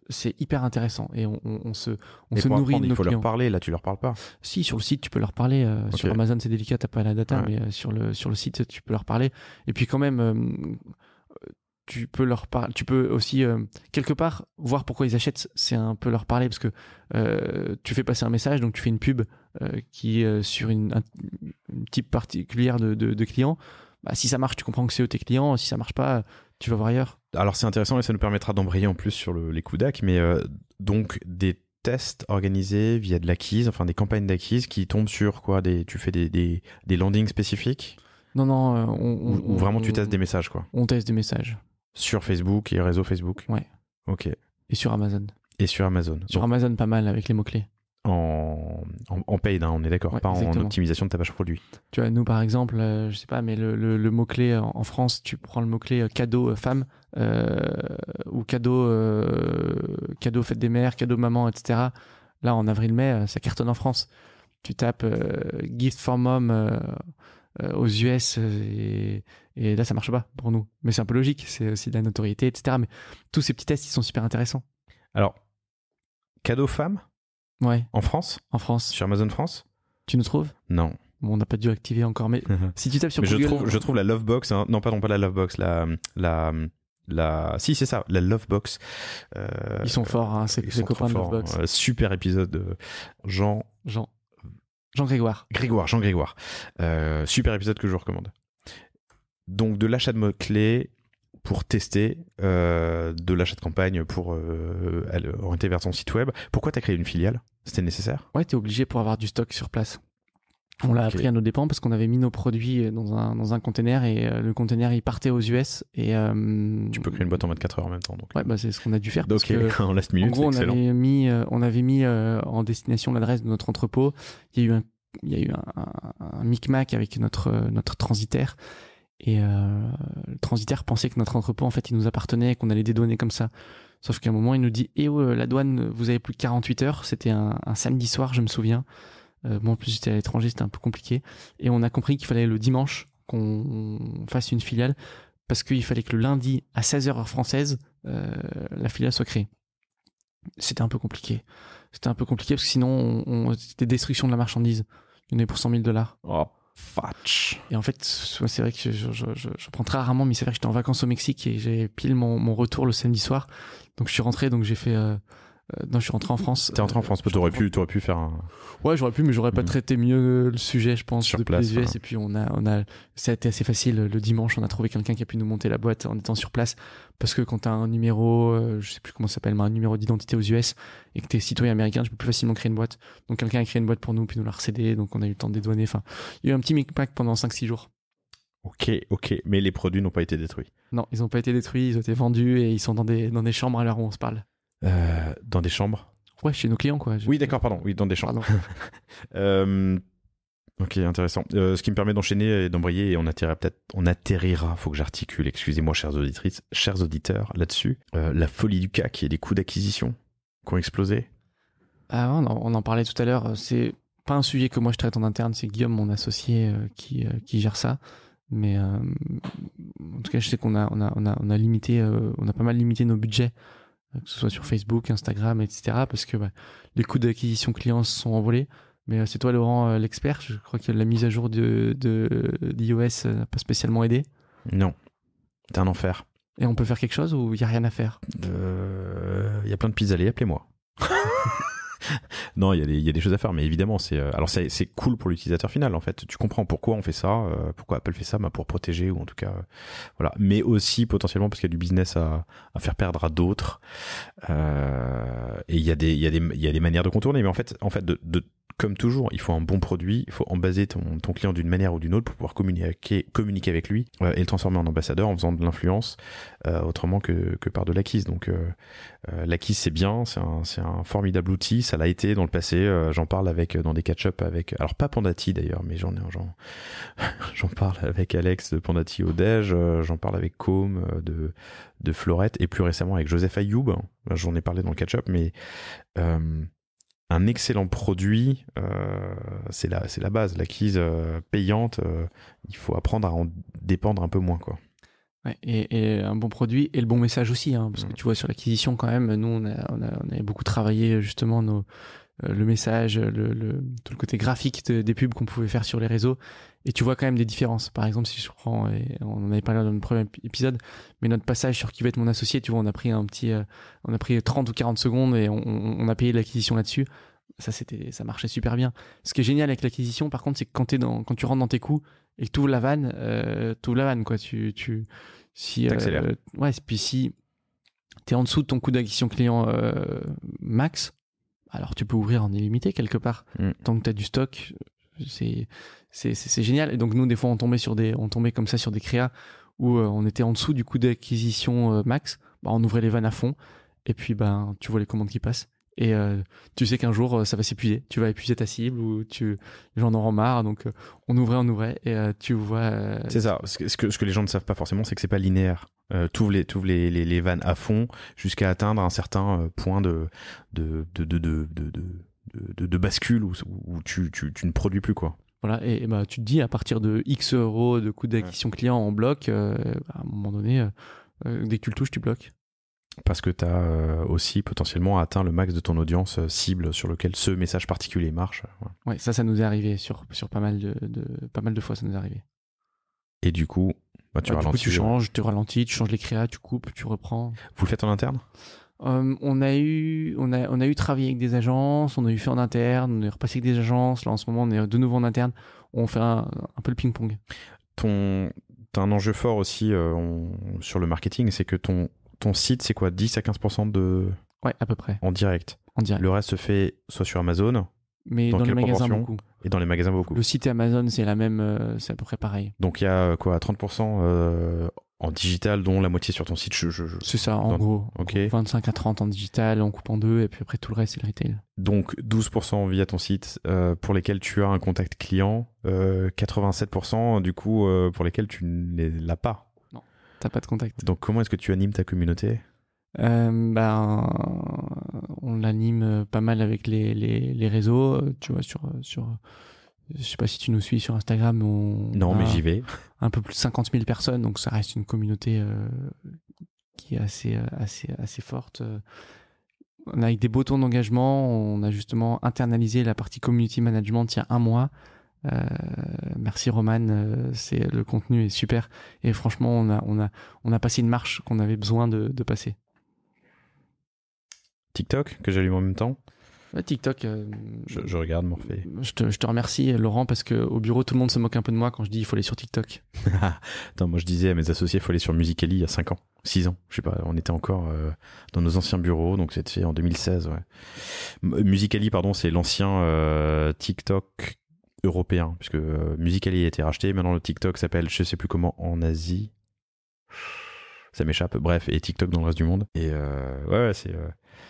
c'est hyper intéressant et on, se, nourrit. il faut leur parler, là tu leur parles pas. Si, sur le site tu peux leur parler. Euh, sur Amazon c'est délicat, t'as pas la data, mais euh, sur, le, sur le site tu peux leur parler. Et puis quand même, euh, tu peux leur parler, tu peux aussi quelque part voir pourquoi ils achètent, c'est un peu leur parler parce que tu fais passer un message, donc tu fais une pub qui est sur une, un, type particulière de, de, clients. Bah, si ça marche, tu comprends que c'est eux tes clients. Si ça marche pas, tu vas voir ailleurs alors c'est intéressant et ça nous permettra d'embrayer en plus sur les coups d'ac, mais euh, donc des tests organisés via de l'acquise, enfin des campagnes d'acquise qui tombent sur quoi des, Tu fais des, des, des landings spécifiques Non, non. Euh, ou, vraiment tu testes des messages quoi On teste des messages. Sur Facebook et réseau Facebook Ouais. Ok. Et sur Amazon. Et sur Amazon. Sur Amazon pas mal avec les mots-clés en, en, paid, hein, on est d'accord, pas en optimisation de ta page produit. Tu vois, nous par exemple, euh, je sais pas, mais le, mot-clé en, France, tu prends le mot-clé euh, cadeau euh, femme ou cadeau, cadeau fête des mères, cadeau maman, etc. Là, en avril-mai, ça cartonne en France. Tu tapes gift for mom aux US et, et, là, ça marche pas pour nous. Mais c'est un peu logique, c'est aussi de la notoriété, etc. Mais tous ces petits tests, ils sont super intéressants. Alors, cadeau femme Ouais. En France En France. Sur Amazon France Tu nous trouves Non. Bon, on n'a pas dû activer encore, mais mhm. si tu tapes sur Google, Je trouve, je euh, trouve la Lovebox, hein. non, pardon, pas la Lovebox, la. la la... Si, c'est ça, la Lovebox. Euh, ils sont forts, hein, ces, copains de Lovebox. Euh, super épisode de Jean. Jean. Jean Grégoire. Grégoire, Jean Grégoire. Euh, super épisode que je vous recommande. Donc, de l'achat de mots-clés pour tester euh, de l'achat de campagne pour euh, orienter vers ton site web. Pourquoi tu as créé une filiale C'était nécessaire Ouais, tu es obligé pour avoir du stock sur place. On l'a appris à nos dépens parce qu'on avait mis nos produits euh, dans un, dans container et le container il partait aux US et tu peux créer une boîte en 24 heures en même temps ouais bah, c'est ce qu'on a dû faire en gros, on avait mis on avait mis en destination l'adresse de notre entrepôt il y a eu un il micmac avec notre notre transitaire et euh, le transitaire pensait que notre entrepôt, en fait, il nous appartenait, et qu'on allait dédouaner comme ça. Sauf qu'à un moment, il nous dit Eh oh, euh, la douane, vous avez plus de 48 heures. C'était un, samedi soir, je me souviens. Euh, bon, en plus, j'étais à l'étranger, c'était un peu compliqué. Et on a compris qu'il fallait le dimanche qu'on fasse une filiale parce qu'il fallait que le lundi, à 16h française, euh, la filiale soit créée. C'était un peu compliqué. C'était un peu compliqué parce que sinon, on, c'était destruction de la marchandise. Il y en pour 100 000 dollars. Oh. Fatch. Et en fait, c'est vrai que je, je, je, prends très rarement, mais c'est vrai que j'étais en vacances au Mexique et j'ai pile mon, mon, retour le samedi soir. Donc je suis rentré, donc j'ai fait euh, euh, non, je suis rentré en France. T'es rentré en euh, France, t'aurais pu, aurais pu faire. Un... Ouais, j'aurais pu, mais j'aurais pas mm. traité mieux le sujet, je pense, Sur depuis place, les US. Et puis on a, on a, ça a été assez facile. Le dimanche, on a trouvé quelqu'un qui a pu nous monter la boîte en étant sur place, parce que quand t'as un numéro, euh, je sais plus comment ça s'appelle, mais un numéro d'identité aux US et que t'es citoyen américain, je peux plus facilement créer une boîte. Donc quelqu'un a créé une boîte pour nous, puis nous l'a recédé, donc on a eu le temps de dédouaner. Enfin, il y a eu un petit micmac pendant 5-6 jours. Ok, ok, mais les produits n'ont pas été détruits. Non, ils n'ont pas été détruits, ils ont été vendus et ils sont dans des, dans des chambres à l'heure où on se parle. Euh, dans des chambres Ouais, chez nos clients, quoi. Oui, d'accord, pardon. Oui, dans des chambres. Euh, ok, intéressant. Euh, ce qui me permet d'enchaîner et d'embrayer, et on atterrira peut-être, on atterrira, faut que j'articule, excusez-moi, chères auditrices, chers auditeurs, là-dessus. la folie du CAC et des coûts d'acquisition qui ont explosé. Ah, on en, on en parlait tout à l'heure. C'est pas un sujet que moi je traite en interne, c'est Guillaume, mon associé, qui, qui gère ça mais en tout cas je sais qu'on a on a on a limité on a pas mal limité nos budgets que ce soit sur Facebook, Instagram, etc. Parce que bah, les coûts d'acquisition clients sont envolés. Mais euh, c'est toi, Laurent, euh, l'expert. Je crois que la mise à jour de, d'iOS n'a pas spécialement aidé. Non. C'est un enfer. Et on peut faire quelque chose ou il n'y a rien à faire euh, Il y a plein de Allez, appelez-moi. non, il y, a des, choses à faire, mais évidemment, c'est euh, alors c'est, cool pour l'utilisateur final en fait. Tu comprends pourquoi on fait ça, euh, pourquoi Apple fait ça, bah, pour protéger ou en tout cas euh, voilà. Mais aussi potentiellement parce qu'il y a du business à, faire perdre à d'autres. et il y a des il y a des manières de contourner, mais en fait en fait de comme toujours, il faut un bon produit, il faut en baser ton, client d'une manière ou d'une autre pour pouvoir communiquer, communiquer avec lui euh, et le transformer en ambassadeur en faisant de l'influence euh, autrement que, par de l'acquise. Donc euh, l'acquise c'est bien, c'est un, formidable outil, ça l'a été dans le passé. j'en parle avec dans des catch-up avec, alors pas Pandati d'ailleurs, mais j'en ai genre... j'en parle avec Alex de Pandati au j'en parle avec Com de de Florette et plus récemment avec Joseph Ayoub. Hein. J'en ai parlé dans le catch-up, mais un excellent produit, euh, c'est la, la base. L'acquise euh, payante, euh, il faut apprendre à en dépendre un peu moins. quoi. et, un bon produit et le bon message aussi, hein, parce que mm. tu vois sur l'acquisition quand même, nous on, a, on, a, beaucoup travaillé justement nos, euh, le message, le, le, tout le côté graphique des pubs qu'on pouvait faire sur les réseaux. Et tu vois quand même des différences. Par exemple, si je prends, et on en avait parlé dans le premier épisode, mais notre passage sur qui va être mon associé, tu vois, on a pris un petit, euh, on a pris 30 ou 40 secondes et on, on a payé l'acquisition là-dessus. Ça, c'était, ça marchait super bien. Ce qui est génial avec l'acquisition, par contre, c'est que quand es dans, quand tu rentres dans tes coûts et que la vanne, euh, tu la vanne, quoi. Tu, tu, si, euh, ouais, puis si t'es en dessous de ton coût d'acquisition client max, alors tu peux ouvrir en illimité quelque part. Mm. Tant que tu as du stock, c'est, c'est, c'est, génial. Et donc nous, des fois, on tombait, sur des, on tombait comme ça sur des créas où euh, on était en dessous du coût d'acquisition euh, max. Bah, on ouvrait les vannes à fond. Et puis, ben, tu vois les commandes qui passent. Et euh, tu sais qu'un jour, euh, ça va s'épuiser. Tu vas épuiser ta cible ou tu, les gens en auront marre. Donc, euh, on ouvrait, on ouvrait et tu vois. C'est ça. Ce que, ce que, les gens ne savent pas forcément, c'est que c'est pas linéaire. tu ouvres les, ouvres les, vannes à fond jusqu'à atteindre un certain point de, de, de, bascule où, tu, ne produis plus, quoi. Voilà, et, bah, tu te dis à partir de X euros de coûts d'acquisition client en bloc, bah, à un moment donné, dès que tu le touches, tu bloques parce que tu as euh, aussi potentiellement atteint le max de ton audience euh, cible sur lequel ce message particulier marche. Ouais, ça, ça nous est arrivé sur, sur pas, mal de, pas mal de fois, ça nous est arrivé. Et du coup, bah, tu, bah, ralentis, tu changes, tu ralentis, tu changes les créas, tu coupes, tu reprends. Vous le faites en interne hum, on a eu, on a, on a eu travaillé avec des agences, on a eu fait en interne, on est repassé avec des agences. Là, en ce moment, on est de nouveau en interne. On fait un, peu le ping-pong. Ton, t'as un enjeu fort aussi euh, sur le marketing, c'est que ton ton site, c'est quoi 10 à 15% de. Ouais, à peu près. En direct. En direct. Le reste se fait soit sur Amazon, mais dans, les magasins beaucoup. Et dans les magasins beaucoup. Le site Amazon, c'est la même, euh, c'est à peu près pareil. Donc il y a euh, quoi 30% euh, en digital, dont la moitié sur ton site. Je, je, C'est ça, en gros. Ok. 25 à 30 en digital, en coupant deux, et puis après tout le reste, c'est le retail. Donc 12% via ton site pour lesquels tu as un contact client, 87% du coup pour lesquels tu ne l'as pas pas de contact. Donc comment est-ce que tu animes ta communauté ben, on l'anime pas mal avec les, les, réseaux, tu vois, sur, sur, je sais pas si tu nous suis sur Instagram, Non, mais j'y vais. Un peu plus de 50 000 personnes, donc ça reste une communauté euh, qui est assez, assez, assez forte. On a avec des beaux d'engagement, on a justement internalisé la partie community management il y a un mois. Euh, merci Roman, euh, c'est le contenu est super et franchement on a on a on a passé une marche qu'on avait besoin de, passer. TikTok que j'allume en même temps. Ouais, TikTok. Euh, je, regarde Morphée. Je te, je te, remercie Laurent parce que au bureau tout le monde se moque un peu de moi quand je dis il faut aller sur TikTok. Attends moi je disais à mes associés il faut aller sur Musicali il y a 5 ans, 6 ans, je sais pas, on était encore dans nos anciens bureaux donc c'était en 2016 ouais. Musicali pardon c'est l'ancien TikTok européen, puisque euh, Musical.ly a été racheté. Maintenant, le TikTok s'appelle je sais plus comment en Asie. Ça m'échappe. Bref, et TikTok dans le reste du monde. Et euh, ouais, c'est. Euh,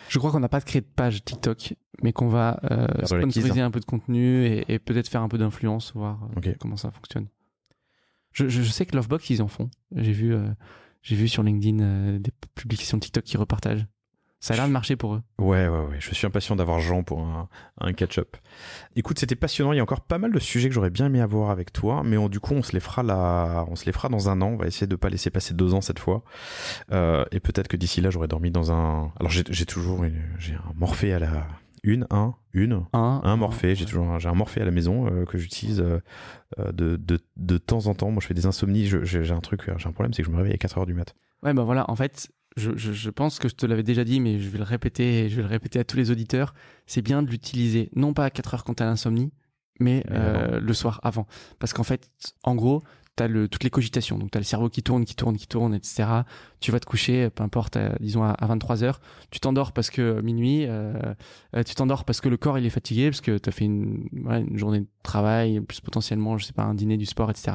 je crois qu'on n'a pas créé de page TikTok, mais qu'on va sponsoriser un peu de contenu et, peut-être faire un peu d'influence, voir comment ça fonctionne. Je, sais que Lovebox, ils en font. J'ai vu, j'ai vu sur LinkedIn des publications TikTok qui repartagent. Ça a l'air de marcher pour eux. Ouais, ouais, ouais. Je suis impatient d'avoir Jean pour un, un catch-up. Écoute, c'était passionnant. Il y a encore pas mal de sujets que j'aurais bien aimé avoir avec toi, mais on, du coup, on se les fera là, on se les fera dans un an. On va essayer de pas laisser passer deux ans cette fois. Euh, et peut-être que d'ici là, j'aurais dormi dans un. Alors, j'ai toujours, j'ai un Morphée à la une, un, une, un, un Morphée. J'ai toujours, j'ai un Morphée à la maison euh, que j'utilise euh, de, de, temps en temps. Moi, je fais des insomnies. J'ai un truc, j'ai un problème, c'est que je me réveille à 4 heures du mat. Ouais, ben voilà. En fait, je, je, je, pense que je te l'avais déjà dit, mais je vais le répéter, je vais le répéter à tous les auditeurs, c'est bien de l'utiliser, non pas à 4 heures quand tu as l'insomnie, mais, euh, le soir avant. Parce qu'en fait, en gros, t'as le, toutes les cogitations. Donc as le cerveau qui tourne, qui tourne, qui tourne, etc. Tu vas te coucher, peu importe, euh, disons à, 23 heures. Tu t'endors parce que euh, minuit, euh, euh, tu t'endors parce que le corps il est fatigué, parce que tu as fait une, une journée de travail, plus potentiellement, je sais pas, un dîner, du sport, etc.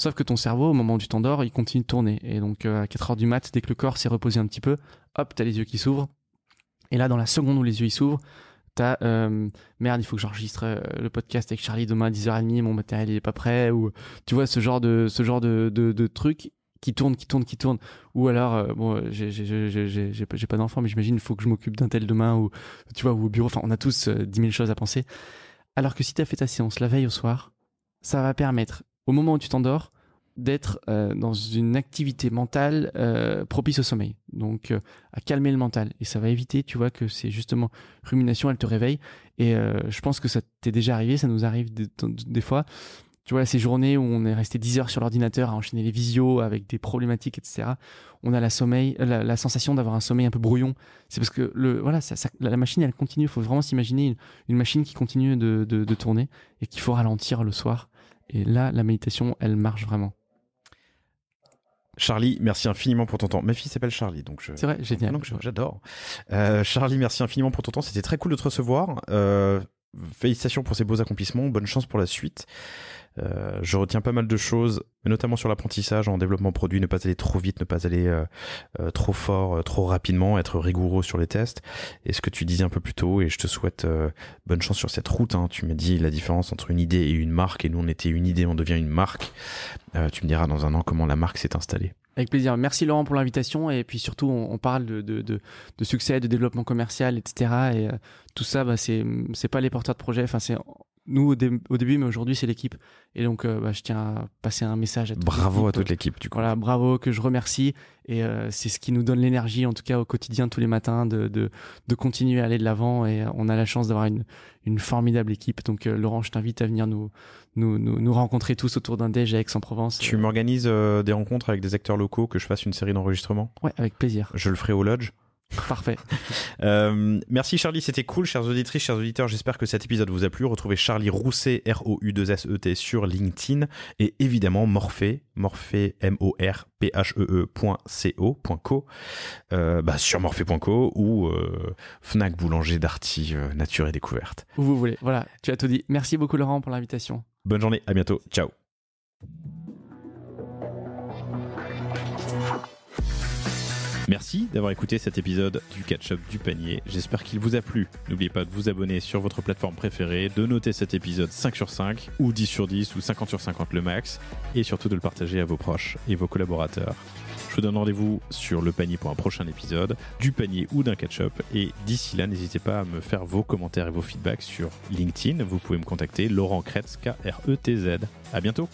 Sauf que ton cerveau, au moment du temps d'or, il continue de tourner. Et donc, euh, à 4 h du mat, dès que le corps s'est reposé un petit peu, hop, t'as les yeux qui s'ouvrent. Et là, dans la seconde où les yeux s'ouvrent, t'as euh, merde, il faut que j'enregistre euh, le podcast avec Charlie demain à 10h30, mon matériel n'est pas prêt ou tu vois ce genre de ce genre de de, truc qui tourne qui tourne qui tourne ou alors bon j'ai pas, d'enfant mais j'imagine il faut que je m'occupe d'un tel demain ou tu vois au bureau enfin on a tous 10 000 choses à penser alors que si t'as fait ta séance la veille au soir ça va permettre au moment où tu t'endors, d'être euh, dans une activité mentale euh, propice au sommeil. Donc, euh, à calmer le mental. Et ça va éviter, tu vois, que c'est justement rumination, elle te réveille. Et je pense que ça t'est déjà arrivé, ça nous arrive des, fois. Tu vois, ces journées où on est resté 10 heures sur l'ordinateur à enchaîner les visios avec des problématiques, etc. On a la sommeil, la, sensation d'avoir un sommeil un peu brouillon. C'est parce que le, voilà, la machine, elle continue. Il faut vraiment s'imaginer une, machine qui continue de tourner et qu'il faut ralentir le soir et là, la méditation, elle marche vraiment. Charlie, merci infiniment pour ton temps. Ma fille s'appelle Charlie, donc je. C'est vrai, génial. j'adore. Euh, Charlie, merci infiniment pour ton temps. C'était très cool de te recevoir. Euh, félicitations pour ces beaux accomplissements. Bonne chance pour la suite. Euh, je retiens pas mal de choses, notamment sur l'apprentissage en développement produit, ne pas aller trop vite, ne pas aller euh, euh, trop fort, trop rapidement, être rigoureux sur les tests. Et ce que tu disais un peu plus tôt, et je te souhaite bonne chance sur cette route. Hein. Tu me dis la différence entre une idée et une marque, et nous on était une idée, on devient une marque. tu me diras dans un an comment la marque s'est installée. Avec plaisir. Merci Laurent pour l'invitation. Et puis surtout, on, parle de, succès, de développement commercial, etc. Et tout ça, bah, c'est pas les porteurs de projet. Enfin, c'est nous au, début, mais aujourd'hui, c'est l'équipe. Et donc, euh, bah, je tiens à passer un message à toute Bravo à toute euh, l'équipe. Voilà, bravo, que je remercie. Et euh, c'est ce qui nous donne l'énergie, en tout cas au quotidien, tous les matins, de, continuer à aller de l'avant. Et on a la chance d'avoir une, formidable équipe. Donc, Laurent, je t'invite à venir nous, nous, rencontrer tous autour d'un déj à Aix-en-Provence. Tu m'organises des rencontres avec des acteurs locaux, que je fasse une série d'enregistrements Ouais, avec plaisir. Je le ferai au Lodge. Parfait. Euh, merci Charlie, c'était cool. Chers auditrices, chers auditeurs, j'espère que cet épisode vous a plu. Retrouvez Charlie Rousset, R-O-U-2-S-E-T, sur LinkedIn et évidemment Morphée, Morphée, m o r p h e, e euh, bah, sur morphée.co ou euh, Fnac Boulanger Darty, Nature et Découverte. Où vous voulez. Voilà, tu as tout dit. Merci beaucoup Laurent pour l'invitation. Bonne journée, à bientôt. Ciao. Merci d'avoir écouté cet épisode du Catch-up du panier. J'espère qu'il vous a plu. N'oubliez pas de vous abonner sur votre plateforme préférée, de noter cet épisode 5 sur 5 ou 10 sur 10 ou 50 sur 50 le max et surtout de le partager à vos proches et vos collaborateurs. Je vous donne rendez-vous sur le panier pour un prochain épisode, du panier ou d'un catch-up. Et d'ici là, n'hésitez pas à me faire vos commentaires et vos feedbacks sur LinkedIn. Vous pouvez me contacter Laurent Kretz, K-R-E-T-Z. À bientôt!